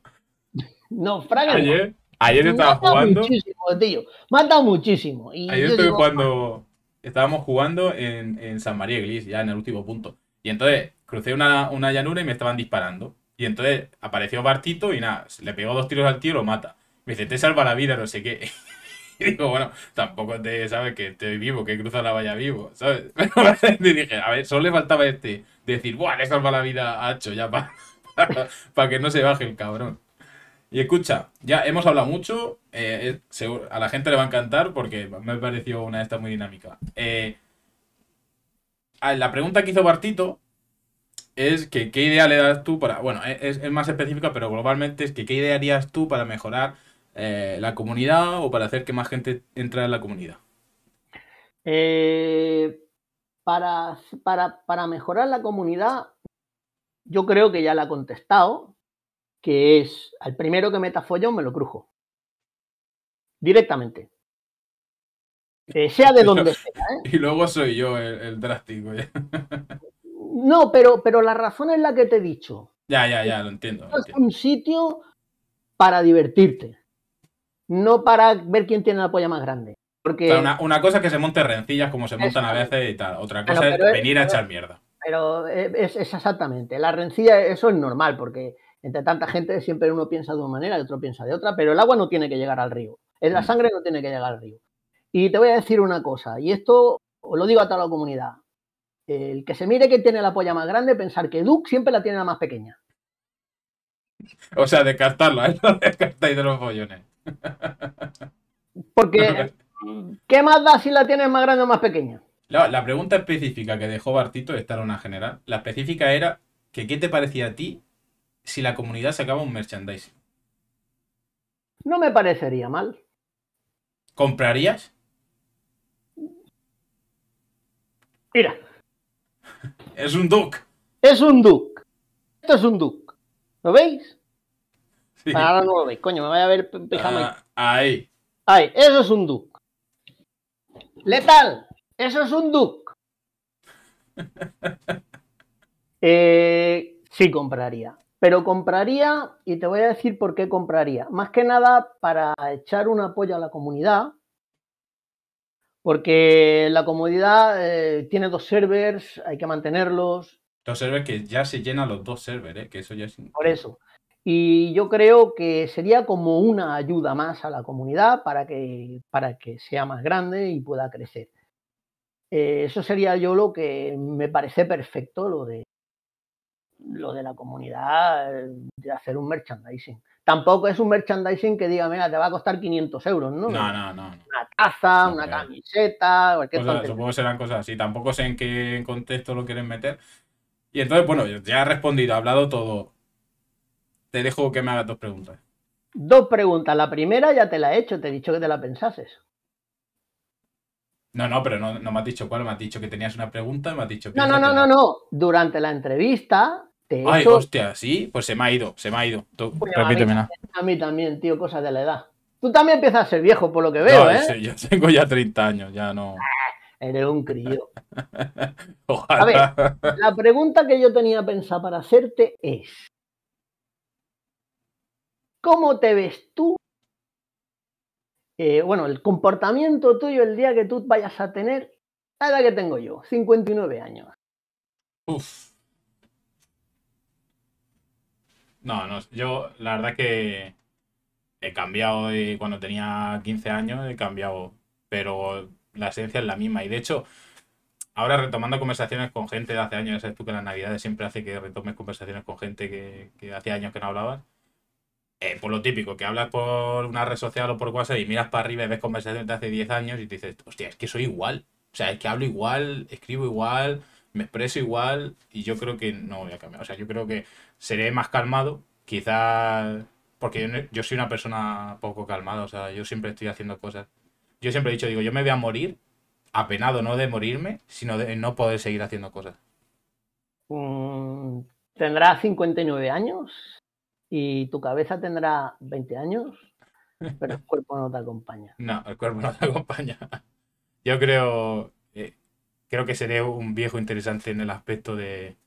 No, Fragger. Ayer, ayer estaba mata jugando. Muchísimo, tío. Mata muchísimo. ayer estoy cuando Estábamos jugando en, San María Glis, ya en el último punto. Y entonces crucé una llanura y me estaban disparando. Y entonces apareció Bartito y nada, le pegó dos tiros al tío y lo mata. Me dice, te salva la vida, no sé qué. Y digo, bueno, tampoco te sabes que estoy vivo, que cruza la valla vivo, ¿sabes? Pero y dije, a ver, solo le faltaba este decir, ¡buah! Le salva la vida a Hacho ya para, para, que no se baje el cabrón. Y escucha, ya hemos hablado mucho, eh, a la gente le va a encantar porque me pareció una de estas muy dinámica. Eh, la pregunta que hizo Bartito es que qué idea le das tú para, bueno, e-, es, más específica, pero globalmente es que qué idea harías tú para mejorar eh, la comunidad o para hacer que más gente entre en la comunidad. Eh, para, para, mejorar la comunidad, yo creo que ya la ha contestado, que es al primero que meta follón me lo crujo. Directamente. Eh, sea de donde sea. ¿eh? Y luego soy yo el, drástico. ¿eh? No, pero, pero la razón es la que te he dicho. Ya, ya, ya, lo entiendo. es un sitio para divertirte, no para ver quién tiene la polla más grande. Porque... una, cosa es que se monte rencillas como se montan a veces y tal. Otra cosa es venir a echar mierda. Pero es, exactamente. La rencilla, eso es normal, porque entre tanta gente siempre uno piensa de una manera y otro piensa de otra, pero el agua no tiene que llegar al río. La mm. sangre no tiene que llegar al río. Y te voy a decir una cosa, y esto lo digo a toda la comunidad el que se mire que tiene la polla más grande, pensar que Duke siempre la tiene la más pequeña. O sea, descartarla, ¿eh? descartáis de los follones. Porque, ¿qué más da si la tienes más grande o más pequeña? La, la pregunta específica que dejó Bartito, esta era una general, la específica era que qué te parecía a ti si la comunidad sacaba un merchandising. No me parecería mal. ¿Comprarías? Mira, es un duck. Es un duck. Esto es un duck. ¿Lo veis? Ah, ahora no lo veis, coño, me vaya a ver pijama. Ah, ahí. Ahí, eso es un duck. Letal, eso es un duck. Eh, sí compraría, pero compraría, y te voy a decir por qué compraría. Más que nada para echar un apoyo a la comunidad, porque la comodidad eh, tiene dos servers, hay que mantenerlos. Dos servers que ya se llenan los dos servers, eh, que eso ya es. Por eso. Y yo creo que sería como una ayuda más a la comunidad para que, para que sea más grande y pueda crecer. Eh, eso sería yo lo que me parece perfecto, lo de, lo de la comunidad, de hacer un merchandising tampoco es un merchandising que diga, mira, te va a costar 500 euros, ¿no? No, no, no. Una taza, una camiseta, cualquier cosa. Supongo que serán cosas así, tampoco sé en qué contexto lo quieren meter. Y entonces, bueno, ya he respondido, he hablado todo. Te dejo que me hagas dos preguntas. Dos preguntas. La primera ya te la he hecho, te he dicho que te la pensases. No, no, pero no, no me has dicho cuál, me has dicho que tenías una pregunta, me has dicho que... No, no, no, no, no. Durante la entrevista Ay, hostia, sí, pues se me ha ido, se me ha ido. Pues repíteme a mí, también, tío, cosas de la edad. Tú también empiezas a ser viejo, por lo que veo, ¿eh? Yo tengo ya 30 años, ya no. Ah, eres un crío. Ojalá. A ver, la pregunta que yo tenía pensada para hacerte es: ¿Cómo te ves tú? Eh, bueno, el comportamiento tuyo el día que tú vayas a tener la edad que tengo yo, 59 años. Uf. No, no, yo la verdad que he cambiado y cuando tenía 15 años, he cambiado, pero la esencia es la misma. Y de hecho, ahora retomando conversaciones con gente de hace años, ya sabes tú que las navidades siempre hace que retomes conversaciones con gente que, que hace años que no hablabas. Eh, por pues lo típico, que hablas por una red social o por WhatsApp y miras para arriba y ves conversaciones de hace 10 años y te dices, hostia, es que soy igual. O sea, es que hablo igual, escribo igual, me expreso igual y yo creo que no voy a cambiar. O sea, yo creo que seré más calmado, quizás porque yo, soy una persona poco calmada, o sea, yo siempre estoy haciendo cosas. Yo siempre he dicho, digo, yo me voy a morir, apenado no de morirme, sino de no poder seguir haciendo cosas. Mm, tendrá 59 años y tu cabeza tendrá 20 años, pero el cuerpo no te acompaña. No, el cuerpo no te acompaña. Yo creo, eh, creo que seré un viejo interesante en el aspecto de,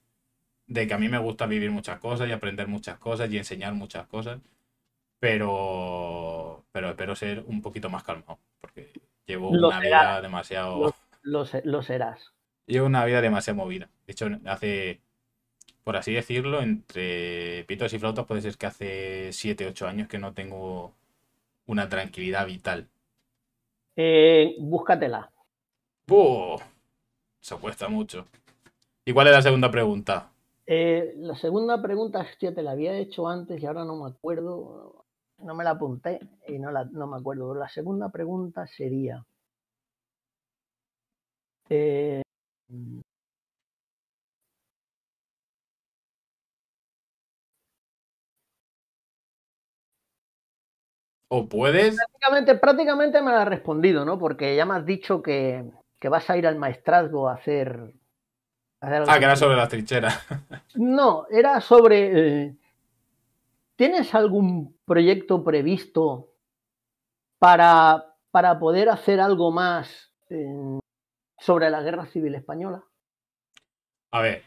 de que a mí me gusta vivir muchas cosas y aprender muchas cosas y enseñar muchas cosas, pero, pero espero ser un poquito más calmado, porque llevo una vida demasiado... Lo, serás. Llevo una vida demasiado movida. De hecho, hace, por así decirlo, entre pitos y flautas puede ser que hace 7, 8 años que no tengo una tranquilidad vital. Eh, búscatela. se Eso cuesta mucho. ¿Y cuál es la segunda pregunta? Eh, la segunda pregunta, hostia, te la había hecho antes y ahora no me acuerdo, no me la apunté y no, me acuerdo. La segunda pregunta sería... Eh, ¿O puedes? Prácticamente, me la has respondido, ¿no? Porque ya me has dicho que, que vas a ir al maestrazgo a hacer Ah, que era sobre las trincheras. No, era sobre... Eh, ¿Tienes algún proyecto previsto para, para poder hacer algo más eh, sobre la guerra civil española? A ver,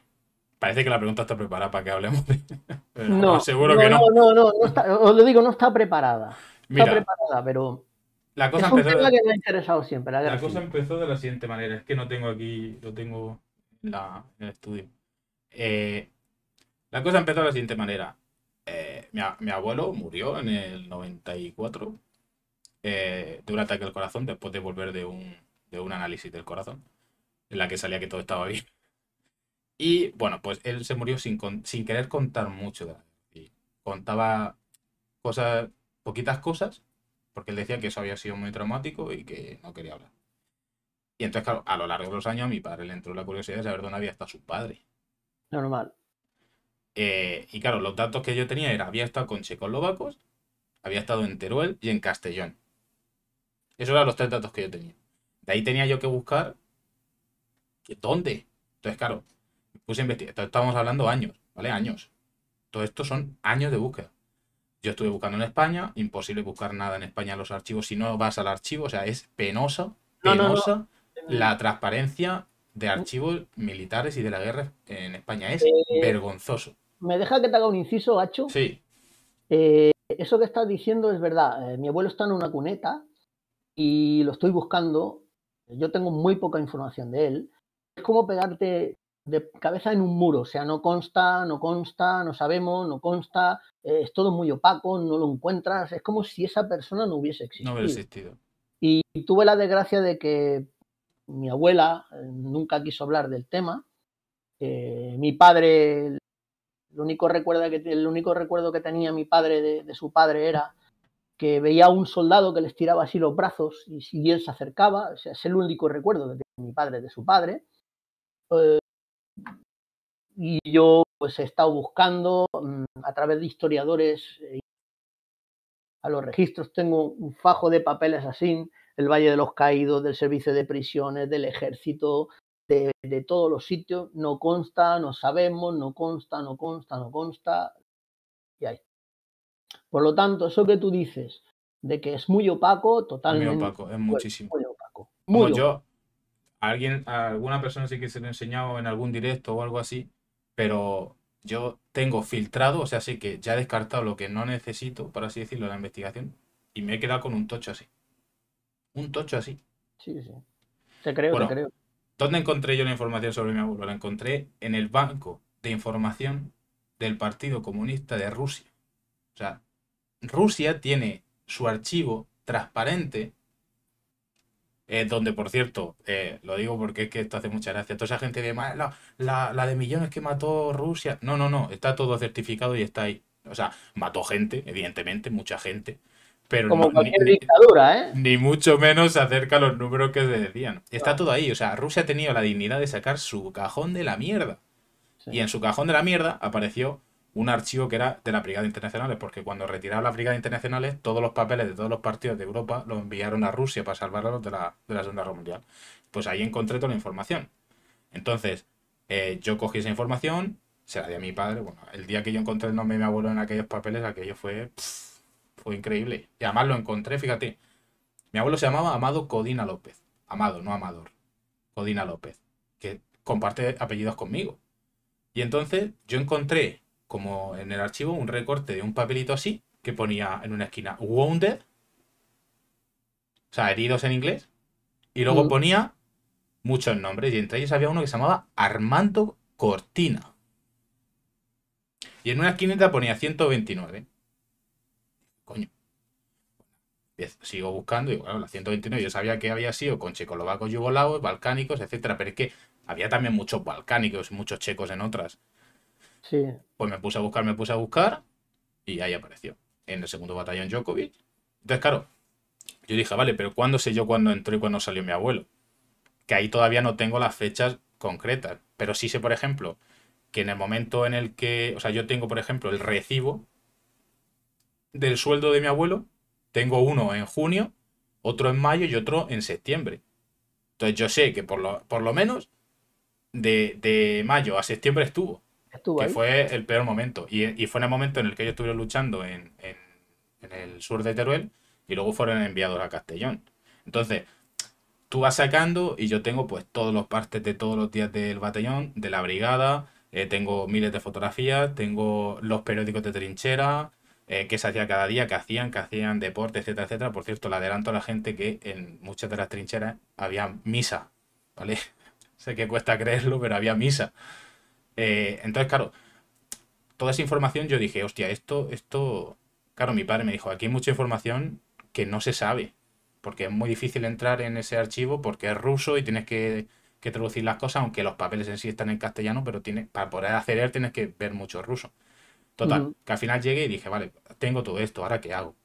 parece que la pregunta está preparada para que hablemos de... no, seguro que no. No, no, no, os lo digo, no está preparada. está preparada, pero... La cosa es que me ha interesado siempre. La, cosa empezó de la siguiente manera. Es que no tengo aquí, lo tengo la, en el estudio. Eh, la cosa empezó de la siguiente manera. Eh, mi, abuelo murió en el 94 eh, de un ataque al corazón después de volver de un, de un análisis del corazón en la que salía que todo estaba bien. Y bueno, pues él se murió sin, querer contar mucho Contaba cosas, poquitas cosas, porque él decía que eso había sido muy traumático y que no quería hablar. Y entonces, claro, a lo largo de los años a mi padre le entró la curiosidad de saber dónde había estado su padre. Normal. Eh, y claro, los datos que yo tenía era, había estado con checoslovacos, había estado en Teruel y en Castellón. Esos eran los tres datos que yo tenía. De ahí tenía yo que buscar dónde. Entonces, claro, puse a investigar. Entonces, estábamos hablando años, ¿vale? Años. Todo esto son años de búsqueda. Yo estuve buscando en España, imposible buscar nada en España en los archivos si no vas al archivo, o sea, es penoso. penosa la transparencia de archivos militares y de la guerra en España es eh, vergonzoso. ¿Me deja que te haga un inciso, Gacho? Sí. Eh, eso que estás diciendo es verdad. Eh, mi abuelo está en una cuneta y lo estoy buscando. Yo tengo muy poca información de él. Es como pegarte de cabeza en un muro. O sea, no consta, no consta, no sabemos, no consta. es todo muy opaco, no lo encuentras. Es como si esa persona no hubiese existido. No hubiera existido. Y tuve la desgracia de que mi abuela eh, nunca quiso hablar del tema. mi padre, el único, recuerdo que, tenía mi padre de, su padre era que veía a un soldado que les tiraba así los brazos y, si él se acercaba. es el único recuerdo que tiene mi padre de su padre. Eh, y yo pues he estado buscando mm, a través de historiadores eh, a los registros tengo un fajo de papeles así el Valle de los Caídos, del Servicio de Prisiones, del Ejército, de, todos los sitios, no consta, no sabemos, no consta, no consta, no consta, y ahí. Por lo tanto, eso que tú dices de que es muy opaco, totalmente. Muy opaco, es pues, muchísimo. Muy opaco. yo, alguien, alguna persona sí que se lo he enseñado en algún directo o algo así, pero yo tengo filtrado, o sea, sí que ya he descartado lo que no necesito, por así decirlo, en la investigación, y me he quedado con un tocho así. Un tocho así. Sí, sí. Te creo, te creo. ¿Dónde encontré yo la información sobre mi abuelo? La encontré en el banco de información del Partido Comunista de Rusia. O sea, Rusia tiene su archivo transparente, eh, donde, por cierto, eh, lo digo porque es que esto hace mucha gracia, toda esa gente de la, la de millones que mató Rusia. No, no, no, está todo certificado y está ahí. O sea, mató gente, evidentemente, mucha gente, pero Como cualquier dictadura, ¿eh? Ni mucho menos se acerca a los números que se decían. Está todo ahí. O sea, Rusia ha tenido la dignidad de sacar su cajón de la mierda. Y en su cajón de la mierda apareció un archivo que era de la Brigada Internacionales, porque cuando retiraron la Brigada Internacionales, todos los papeles de todos los partidos de Europa los enviaron a Rusia para salvarlos de la, de la Segunda Guerra Mundial. Pues ahí encontré toda la información. Entonces, eh, yo cogí esa información, se la di a mi padre. Bueno, el día que yo encontré el nombre de mi abuelo en aquellos papeles, aquello fue increíble. Y además lo encontré, fíjate. Mi abuelo se llamaba Amado Codina López. Amado, no Amador. Codina López. Que comparte apellidos conmigo. Y entonces yo encontré, como en el archivo, un recorte de un papelito así que ponía en una esquina Wounded. O sea, heridos en inglés. Y luego mm. ponía muchos nombres. Y entre ellos había uno que se llamaba Armando Cortina. Y en una esquinita ponía 129 coño. Pues, sigo buscando, y bueno, la 129 yo sabía que había sido con checoslovacos, yugolados, balcánicos, etcétera, pero es que había también muchos balcánicos, muchos checos en otras. Pues me puse a buscar, me puse a buscar, y ahí apareció, en el segundo batallón Jokovic Entonces, claro, yo dije, vale, pero ¿cuándo sé yo cuándo entró y cuándo salió mi abuelo? Que ahí todavía no tengo las fechas concretas, pero sí sé, por ejemplo, que en el momento en el que, o sea, yo tengo, por ejemplo, el recibo del sueldo de mi abuelo, tengo uno en junio, otro en mayo y otro en septiembre. Entonces yo sé que por lo, por lo menos de, mayo a septiembre estuvo. que fue el peor momento. Y, fue en el momento en el que ellos estuvieron luchando en, el sur de Teruel y luego fueron enviados a Castellón. Entonces, tú vas sacando y yo tengo pues todos los partes de todos los días del batallón, de la brigada, eh, tengo miles de fotografías, tengo los periódicos de trinchera, eh, qué se hacía cada día, qué hacían, que hacían deporte, etcétera, etcétera. Por cierto, le adelanto a la gente que en muchas de las trincheras había misa, ¿vale? sé que cuesta creerlo, pero había misa. Eh, entonces, claro, toda esa información yo dije, hostia, esto, esto... Claro, mi padre me dijo, aquí hay mucha información que no se sabe, porque es muy difícil entrar en ese archivo porque es ruso y tienes que, traducir las cosas, aunque los papeles en sí están en castellano, pero tiene, para poder acceder tienes que ver mucho ruso. Total, que al final llegué y dije, vale, tengo todo esto, ¿ahora qué hago?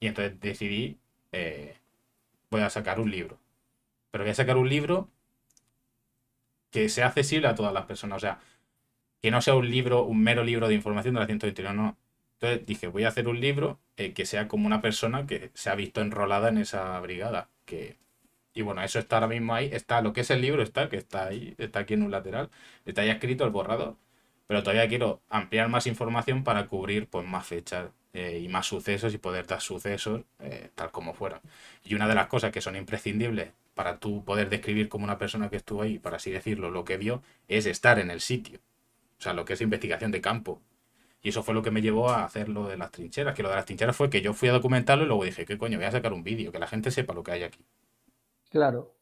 Y entonces decidí, eh, voy a sacar un libro. Pero voy a sacar un libro que sea accesible a todas las personas. O sea, que no sea un libro, un mero libro de información de la 121, Entonces dije, voy a hacer un libro eh, que sea como una persona que se ha visto enrolada en esa brigada. Que... Y bueno, eso está ahora mismo ahí. Está lo que es el libro, está, que está ahí, está aquí en un lateral. Está ahí escrito el borrador pero todavía quiero ampliar más información para cubrir pues, más fechas eh, y más sucesos y poder dar sucesos eh, tal como fueron. Y una de las cosas que son imprescindibles para tú poder describir como una persona que estuvo ahí, para así decirlo, lo que vio, es estar en el sitio. O sea, lo que es investigación de campo. Y eso fue lo que me llevó a hacer lo de las trincheras. Que lo de las trincheras fue que yo fui a documentarlo y luego dije, ¿qué coño? Voy a sacar un vídeo, que la gente sepa lo que hay aquí. Claro.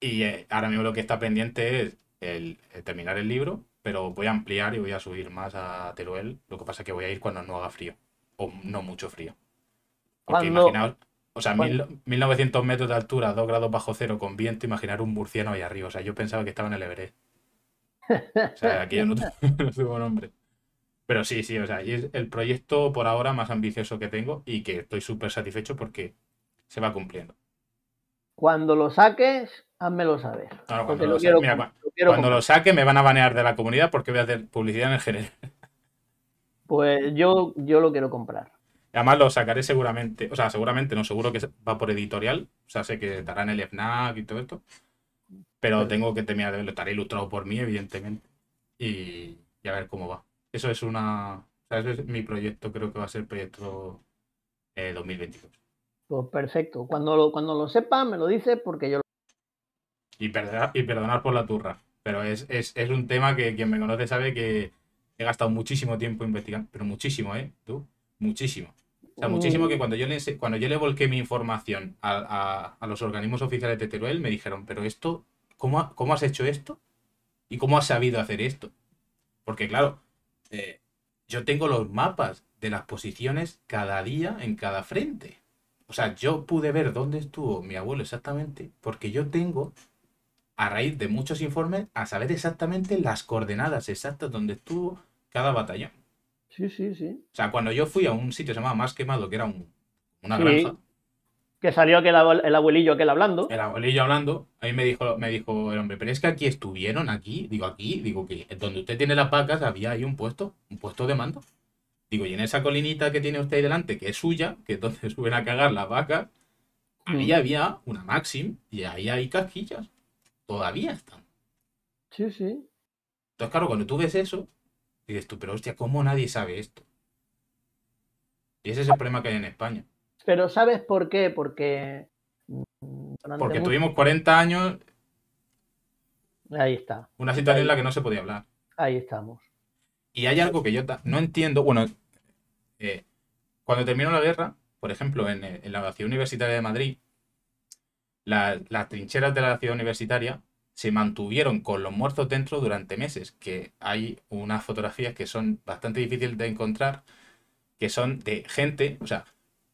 Y eh, ahora mismo lo que está pendiente es el terminar el libro pero voy a ampliar y voy a subir más a Teruel. Lo que pasa es que voy a ir cuando no haga frío, o no mucho frío. Porque imaginaos, o sea, 1900 metros de altura, 2 grados bajo cero, con viento, imaginar un murciano ahí arriba. O sea, yo pensaba que estaba en el Everest. O sea, aquí yo no, tengo nombre. Pero sí, sí, o sea, es el proyecto por ahora más ambicioso que tengo y que estoy súper satisfecho porque se va cumpliendo. Cuando lo saques, házmelo saber. cuando, lo, cuando, lo, saque me van a banear de la comunidad porque voy a hacer publicidad en el general. Pues yo, yo lo quiero comprar. Además lo sacaré seguramente, o sea, seguramente no, seguro que va por editorial, o sea, sé que darán el FNAC y todo esto, pero tengo que terminar de verlo, ilustrado por mí, evidentemente, y, a ver cómo va. Eso es una, es mi proyecto, creo que va a ser proyecto 2022. Eh, pues perfecto, cuando lo, cuando lo sepa me lo dice porque yo lo y perdonar, y perdonar por la turra. Pero es, un tema que quien me conoce sabe que he gastado muchísimo tiempo investigando, pero muchísimo, ¿eh? Tú, muchísimo. O sea, muchísimo que cuando yo le, cuando yo le volqué mi información a, los organismos oficiales de Teruel, me dijeron, pero esto, ¿cómo, cómo has hecho esto? ¿Y cómo has sabido hacer esto? Porque claro, eh, yo tengo los mapas de las posiciones cada día en cada frente. O sea, yo pude ver dónde estuvo mi abuelo exactamente, porque yo tengo a raíz de muchos informes a saber exactamente las coordenadas exactas donde estuvo cada batallón. Sí, sí, sí. O sea, cuando yo fui a un sitio se llamaba Más Quemado, que era un, una granja. Que salió que el abuelillo aquel hablando. El abuelillo hablando. ahí me dijo, me dijo el hombre, pero es que aquí estuvieron, aquí, digo aquí, digo que donde usted tiene las vacas había ahí un puesto, un puesto de mando. Digo, y en esa colinita que tiene usted ahí delante, que es suya, que entonces suben a cagar las vacas, ahí mm. había una Maxim y ahí hay casquillas todavía están. Sí, sí. Entonces, claro, cuando tú ves eso, dices tú, pero hostia, ¿cómo nadie sabe esto? Y ese es el problema que hay en España. Pero ¿sabes por qué? Porque... Mm, Porque tuvimos 40 años... Ahí está. Una situación en la que no se podía hablar. Ahí estamos. Y hay algo que yo no entiendo. Bueno, eh, cuando terminó la guerra, por ejemplo, en, la Universidad Universitaria de Madrid, las trincheras de la ciudad universitaria se mantuvieron con los muertos dentro durante meses, que hay unas fotografías que son bastante difíciles de encontrar, que son de gente, o sea,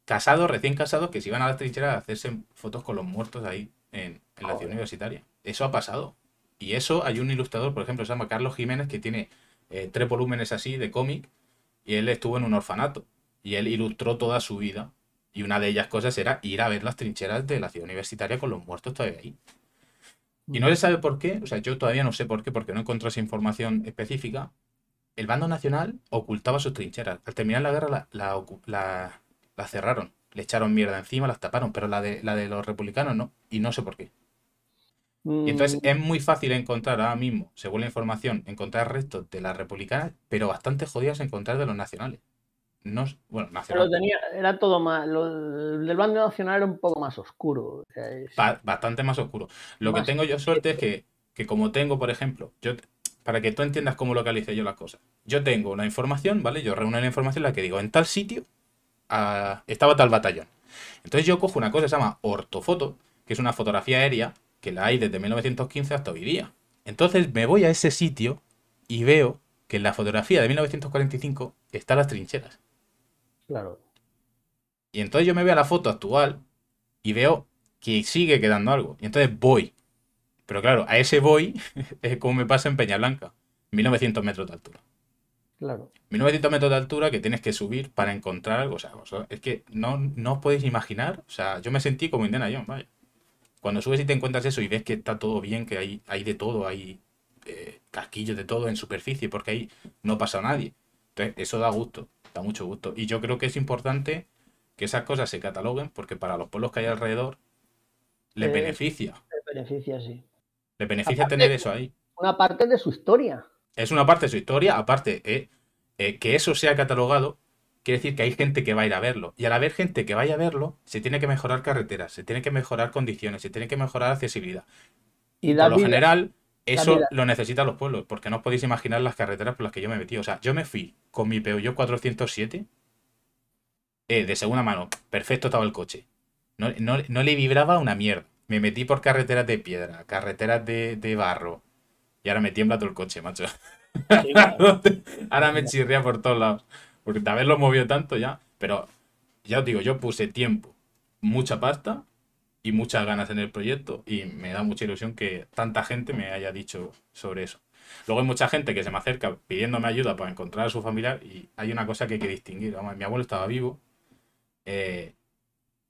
casados, recién casados, que se iban a las trincheras a hacerse fotos con los muertos ahí en, la ciudad universitaria. Eso ha pasado. Y eso hay un ilustrador, por ejemplo, se llama Carlos Jiménez, que tiene eh, tres volúmenes así de cómic, y él estuvo en un orfanato, y él ilustró toda su vida y una de ellas cosas era ir a ver las trincheras de la ciudad universitaria con los muertos todavía ahí. Y no se sabe por qué, o sea, yo todavía no sé por qué, porque no encontré esa información específica. El bando nacional ocultaba sus trincheras. Al terminar la guerra la, cerraron, le echaron mierda encima, las taparon, pero la de, la de los republicanos no, y no sé por qué. Y entonces mm. es muy fácil encontrar ahora mismo, según la información, encontrar restos de las republicanas, pero bastante jodidas encontrar de los nacionales bueno, era todo más. Lo del bando nacional era un poco más oscuro. bastante más oscuro. Lo que tengo yo suerte es que, como tengo, por ejemplo, yo para que tú entiendas cómo localice yo las cosas. Yo tengo una información, ¿vale? Yo reúno la información en la que digo, en tal sitio ah, estaba tal batallón. Entonces yo cojo una cosa que se llama ortofoto, que es una fotografía aérea que la hay desde 1915 hasta hoy día. Entonces me voy a ese sitio y veo que en la fotografía de 1945 están las trincheras. Claro. Y entonces yo me veo a la foto actual y veo que sigue quedando algo. Y entonces voy. Pero claro, a ese voy es como me pasa en Peña Blanca. 1900 metros de altura. Claro. 1900 metros de altura que tienes que subir para encontrar algo. O sea, es que no, os podéis imaginar. O sea, yo me sentí como Indiana Jones, Cuando subes y te encuentras eso y ves que está todo bien, que hay, hay de todo, hay eh, casquillos de todo en superficie, porque ahí no pasa nadie. Entonces, eso da gusto mucho gusto. Y yo creo que es importante que esas cosas se cataloguen porque para los pueblos que hay alrededor le eh, beneficia. le beneficia, sí. le beneficia tener eso ahí. Una parte de su historia. Es una parte de su historia, aparte eh, eh, que eso sea catalogado. Quiere decir que hay gente que va a ir a verlo. Y al haber gente que vaya a verlo, se tiene que mejorar carreteras, se tiene que mejorar condiciones, se tiene que mejorar accesibilidad. Y Por lo general, eso lo necesitan los pueblos, porque no os podéis imaginar las carreteras por las que yo me metí. O sea, yo me fui con mi Peugeot 407 eh, de segunda mano. Perfecto estaba el coche. No, no, le vibraba una mierda. Me metí por carreteras de piedra, carreteras de, de barro. Y ahora me tiembla todo el coche, macho. ahora me chirría por todos lados. Porque vez lo movió tanto ya. Pero ya os digo, yo puse tiempo, mucha pasta y muchas ganas en el proyecto y me da mucha ilusión que tanta gente me haya dicho sobre eso. Luego hay mucha gente que se me acerca pidiéndome ayuda para encontrar a su familiar y hay una cosa que hay que distinguir. mi abuelo estaba vivo, eh,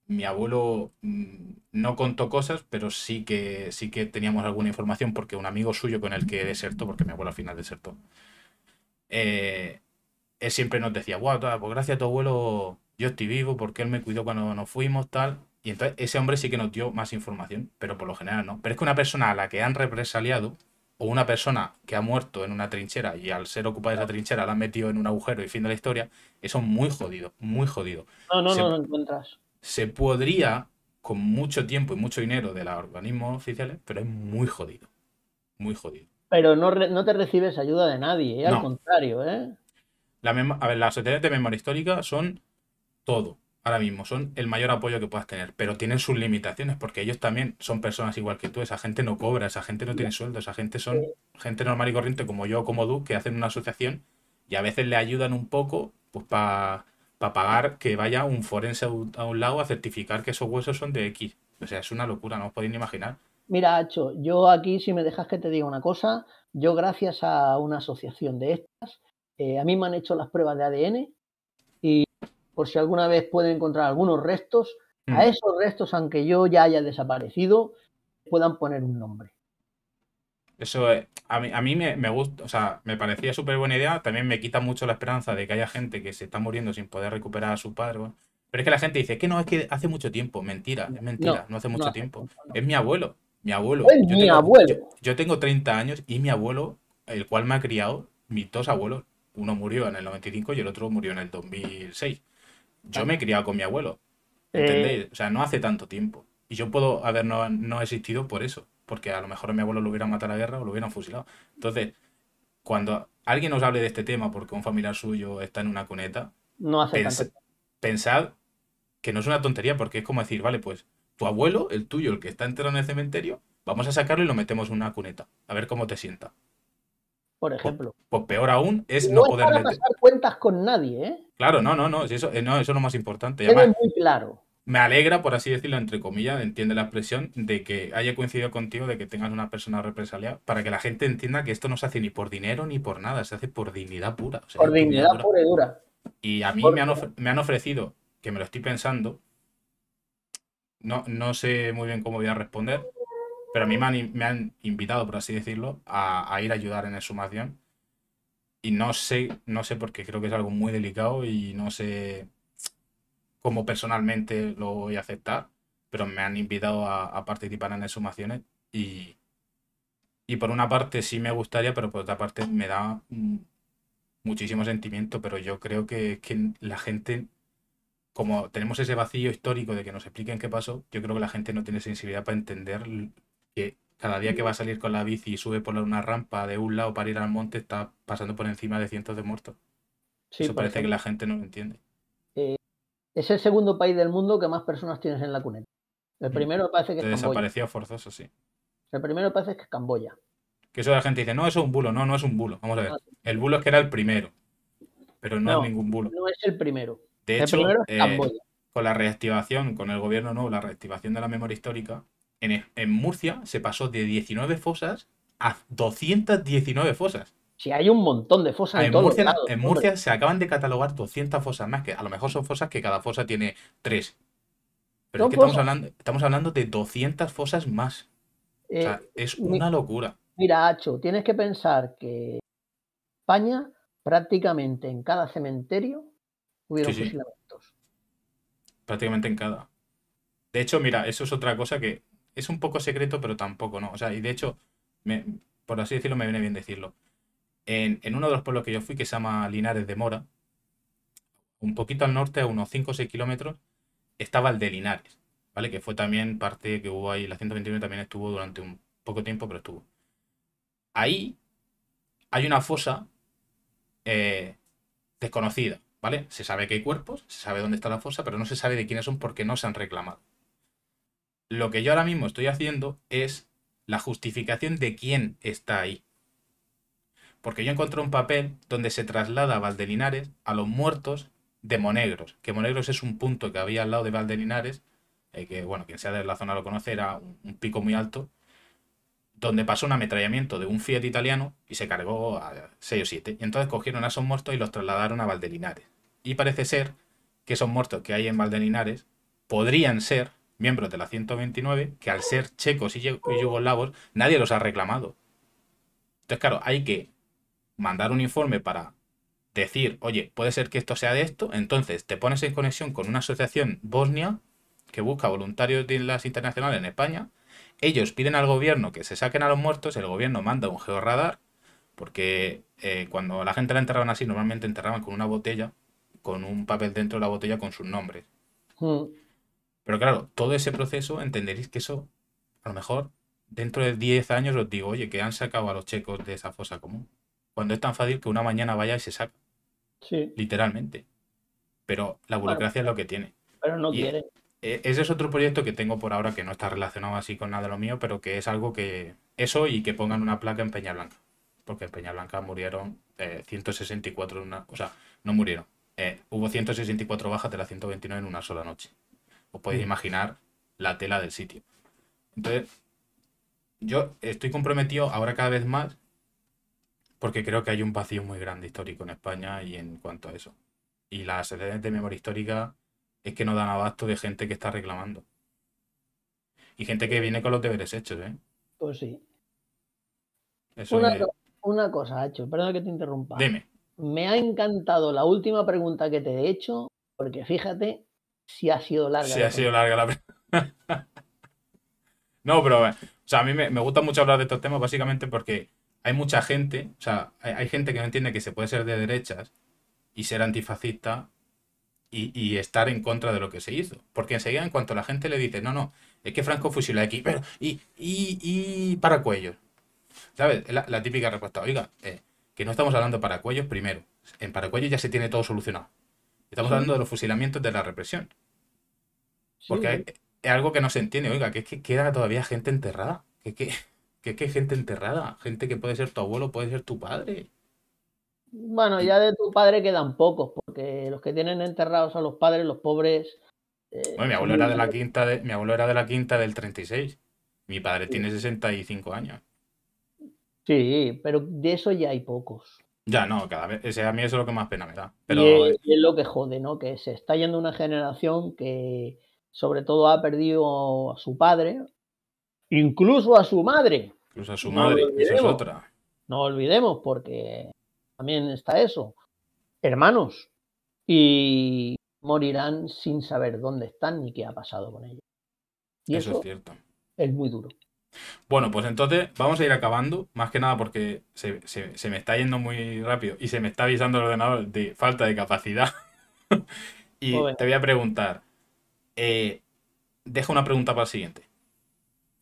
mi abuelo mm, no contó cosas, pero sí que, sí que teníamos alguna información porque un amigo suyo con el que desertó, porque mi abuelo al final desertó, eh, él siempre nos decía, guau, pues gracias a tu abuelo yo estoy vivo porque él me cuidó cuando nos fuimos, tal. Y entonces ese hombre sí que nos dio más información, pero por lo general no. Pero es que una persona a la que han represaliado, o una persona que ha muerto en una trinchera y al ser ocupada de esa trinchera la han metido en un agujero y fin de la historia, eso es muy jodido, muy jodido. No, no, no no lo encuentras. Se podría, con mucho tiempo y mucho dinero de los organismos oficiales, pero es muy jodido. Muy jodido. Pero no, no te recibes ayuda de nadie, ¿eh? al contrario, ¿eh? a ver, las sociedades de memoria histórica son todo ahora mismo son el mayor apoyo que puedas tener, pero tienen sus limitaciones porque ellos también son personas igual que tú, esa gente no cobra, esa gente no tiene sueldo, esa gente son gente normal y corriente como yo, como tú, que hacen una asociación y a veces le ayudan un poco pues para pagar que vaya un forense a un, lado a certificar que esos huesos son de X. O sea, es una locura, no os podéis ni imaginar. Mira, Acho, yo aquí, si me dejas que te diga una cosa, yo gracias a una asociación de estas, eh, a mí me han hecho las pruebas de ADN por si alguna vez pueden encontrar algunos restos, a mm. esos restos, aunque yo ya haya desaparecido, puedan poner un nombre. Eso eh, a mí, a mí me, gusta, o sea, me parecía súper buena idea. También me quita mucho la esperanza de que haya gente que se está muriendo sin poder recuperar a su padre. Pero es que la gente dice, que no, es que hace mucho tiempo. Mentira, es mentira, no, hace mucho tiempo. Es mi abuelo, mi abuelo. mi abuelo. Yo, yo, tengo 30 años y mi abuelo, el cual me ha criado, mis dos abuelos, uno murió en el 95 y el otro murió en el 2006. Yo me he criado con mi abuelo. Eh. ¿Entendéis? O sea, no hace tanto tiempo. Y yo puedo haber no, existido por eso. Porque a lo mejor a mi abuelo lo hubieran matado a la guerra o lo hubieran fusilado. Entonces, cuando alguien nos hable de este tema porque un familiar suyo está en una cuneta, no hace pensad que no es una tontería porque es como decir, vale, pues tu abuelo, el tuyo, el que está enterrado en el cementerio, vamos a sacarlo y lo metemos en una cuneta. A ver cómo te sienta. Por pues, ejemplo. Pues, peor aún es no, no poder cuentas con nadie, ¿eh? Claro, no, no, no, eso, eh, no, eso es lo más importante. muy claro. Me alegra, por así decirlo, entre comillas, entiende la expresión, de que haya coincidido contigo, de que tengas una persona represaliada, para que la gente entienda que esto no se hace ni por dinero ni por nada, se hace por dignidad pura. por dignidad, pura y dura. Y a mí me han, ofrecido, que me lo estoy pensando, no, no sé muy bien cómo voy a responder, pero a mí me han, invitado, por así decirlo, a, a ir a ayudar en sumación y no sé, no sé porque creo que es algo muy delicado y no sé cómo personalmente lo voy a aceptar, pero me han invitado a, participar en sumaciones y, y por una parte sí me gustaría, pero por otra parte me da muchísimo sentimiento, pero yo creo que, es que la gente, como tenemos ese vacío histórico de que nos expliquen qué pasó, yo creo que la gente no tiene sensibilidad para entender que cada día que va a salir con la bici y sube por una rampa de un lado para ir al monte, está pasando por encima de cientos de muertos. Sí, Eso parece que la gente no lo entiende. Eh, es el segundo país del mundo que más personas tienes en la cuneta. El primero parece que es Camboya. forzoso, sí. El primero parece que es Camboya. Que eso la gente dice, no, eso es un bulo. No, no es un bulo. Vamos a ver. Ah, el bulo es que era el primero. Pero no, es ningún bulo. No es el primero. De hecho, eh, con la reactivación, con el gobierno nuevo, la reactivación de la memoria histórica, en, Murcia se pasó de 19 fosas a 219 fosas. Si hay un montón de fosas en, Murcia, En Murcia se acaban de catalogar 200 fosas más, que a lo mejor son fosas que cada fosa tiene tres. Pero es que estamos hablando, de 200 fosas más. o sea, eh, es una locura. Mira, Acho, tienes que pensar que España, prácticamente en cada cementerio, hubieron sí, Prácticamente en cada. De hecho, mira, eso es otra cosa que es un poco secreto, pero tampoco, ¿no? O sea, y de hecho, por así decirlo, me viene bien decirlo. En, uno de los pueblos que yo fui, que se llama Linares de Mora, un poquito al norte, a unos 5 o 6 kilómetros, estaba el de Linares, ¿vale? Que fue también parte que hubo ahí, la 121 también estuvo durante un poco tiempo, pero estuvo. Ahí hay una fosa eh, desconocida, ¿vale? Se sabe que hay cuerpos, se sabe dónde está la fosa, pero no se sabe de quiénes son porque no se han reclamado. Lo que yo ahora mismo estoy haciendo es la justificación de quién está ahí. Porque yo encontré un papel donde se traslada a Valdelinares a los muertos de Monegros, que Monegros es un punto que había al lado de Valdelinares, eh, que bueno, quien sea de la zona lo conoce, era un, pico muy alto, donde pasó un ametrallamiento de un Fiat italiano y se cargó a 6 o 7. Y entonces cogieron a esos muertos y los trasladaron a Valdelinares. Y parece ser que esos muertos que hay en Valdelinares podrían ser miembros de la 129, que al ser checos y yugoslavos, nadie los ha reclamado. Entonces, claro, hay que mandar un informe para decir, oye, puede ser que esto sea de esto, entonces te pones en conexión con una asociación bosnia que busca voluntarios de las internacionales en España, ellos piden al gobierno que se saquen a los muertos, el gobierno manda un georradar, porque eh, cuando la gente la enterraban así, normalmente enterraban con una botella, con un papel dentro de la botella con sus nombres. Hmm. Pero claro, todo ese proceso entenderéis que eso, a lo mejor, dentro de 10 años os digo, oye, que han sacado a los checos de esa fosa común. Cuando es tan fácil que una mañana vaya y se saca. Sí. Literalmente. Pero la burocracia es lo que tiene. Pero no quiere. E, ese es otro proyecto que tengo por ahora que no está relacionado así con nada de lo mío, pero que es algo que. Eso y que pongan una placa en Peña Blanca. Porque en Peña Blanca murieron 164 eh, en una. O sea, no murieron. Eh, hubo 164 bajas de las 129 en una sola noche. Os podéis mm. imaginar la tela del sitio. Entonces, yo estoy comprometido ahora cada vez más porque creo que hay un vacío muy grande histórico en España y en cuanto a eso. Y las sedes de memoria histórica es que no dan abasto de gente que está reclamando. Y gente que viene con los deberes hechos, ¿eh? Pues sí. una, una cosa, hecho perdón que te interrumpa. Dime. Me ha encantado la última pregunta que te he hecho, porque fíjate si ha sido larga. la ha sido larga la No, pero, eh, o sea, a mí me, gusta mucho hablar de estos temas básicamente porque hay mucha gente, o sea, hay, gente que no entiende que se puede ser de derechas y ser antifascista y, estar en contra de lo que se hizo. Porque enseguida, en cuanto la gente le dice, no, no, es que Franco fusila aquí, pero, y, y, y para ¿Sabes? La, típica respuesta, oiga, eh, que no estamos hablando de paracuellos primero. En paracuellos ya se tiene todo solucionado. Estamos hablando de los fusilamientos de la represión. Porque es algo que no se entiende, oiga, que es que queda todavía gente enterrada. Que es que, gente enterrada, gente que puede ser tu abuelo, puede ser tu padre. Bueno, ya de tu padre quedan pocos, porque los que tienen enterrados a los padres, los pobres. Eh, mi abuelo era de la quinta de, mi abuelo era de la quinta del 36. Mi padre tiene 65 años. Sí, pero de eso ya hay pocos. Ya, no, cada vez. a mí eso es lo que más pena me da. Pero... Y es, lo que jode, ¿no? Que se está yendo una generación que, sobre todo, ha perdido a su padre, incluso a su madre. Incluso a su madre, eso es otra. No olvidemos, porque también está eso. Hermanos. Y morirán sin saber dónde están ni qué ha pasado con ellos. eso es cierto. Es muy duro. Bueno, pues entonces vamos a ir acabando, más que nada porque se, me está yendo muy rápido y se me está avisando el ordenador de falta de capacidad. y te voy a preguntar, eh, deja una pregunta para el siguiente.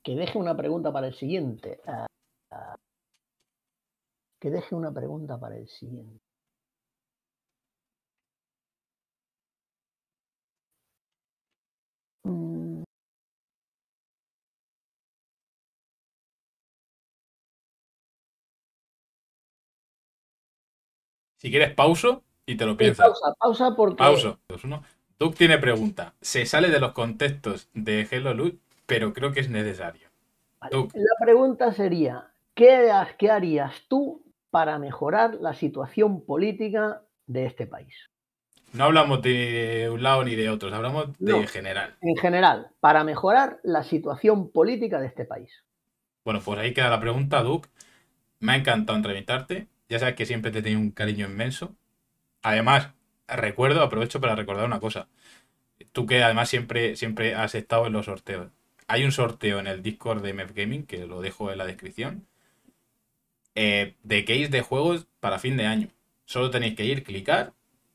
Que deje una pregunta para el siguiente. Ah, ah. Que deje una pregunta para el siguiente. Si quieres, pauso y te lo piensas. Pausa, pausa, pausa porque. Pauso. Duke tiene pregunta. Se sale de los contextos de Hello Loot, pero creo que es necesario. La pregunta sería: ¿qué, harías tú para mejorar la situación política de este país? No hablamos de un lado ni de otro, hablamos de general. En general, para mejorar la situación política de este país. Bueno, pues ahí queda la pregunta, Duke. Me ha encantado entrevistarte. Ya sabes que siempre te tenido un cariño inmenso. Además, recuerdo, aprovecho para recordar una cosa. Tú que además siempre, siempre has estado en los sorteos. Hay un sorteo en el Discord de MF Gaming, que lo dejo en la descripción, eh, de case de juegos para fin de año. Solo tenéis que ir, clicar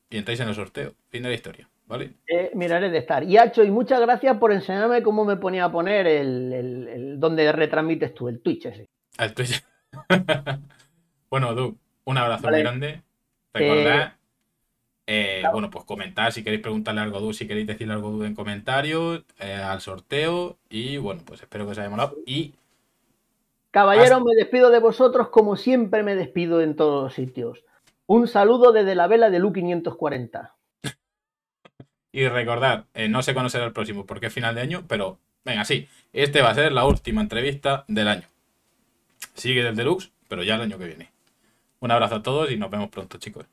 y entráis en el sorteo. Fin de la historia. ¿Vale? Eh, mirar de estar. Y Hacho, y muchas gracias por enseñarme cómo me ponía a poner el, el, donde retransmites tú, el Twitch ese. El Twitch. Bueno, Doug, un abrazo muy grande. Eh, recordad. Eh, bueno, pues comentar si queréis preguntarle algo a si queréis decirle algo a en comentarios, eh, al sorteo. Y bueno, pues espero que os haya molado. Y. Caballero, me despido de vosotros como siempre me despido en todos los sitios. Un saludo desde la vela de Lu540. y recordad, no sé cuándo será el próximo porque es final de año, pero venga, sí, este va a ser la última entrevista del año. Sigue desde deluxe, pero ya el año que viene. Un abrazo a todos y nos vemos pronto, chicos.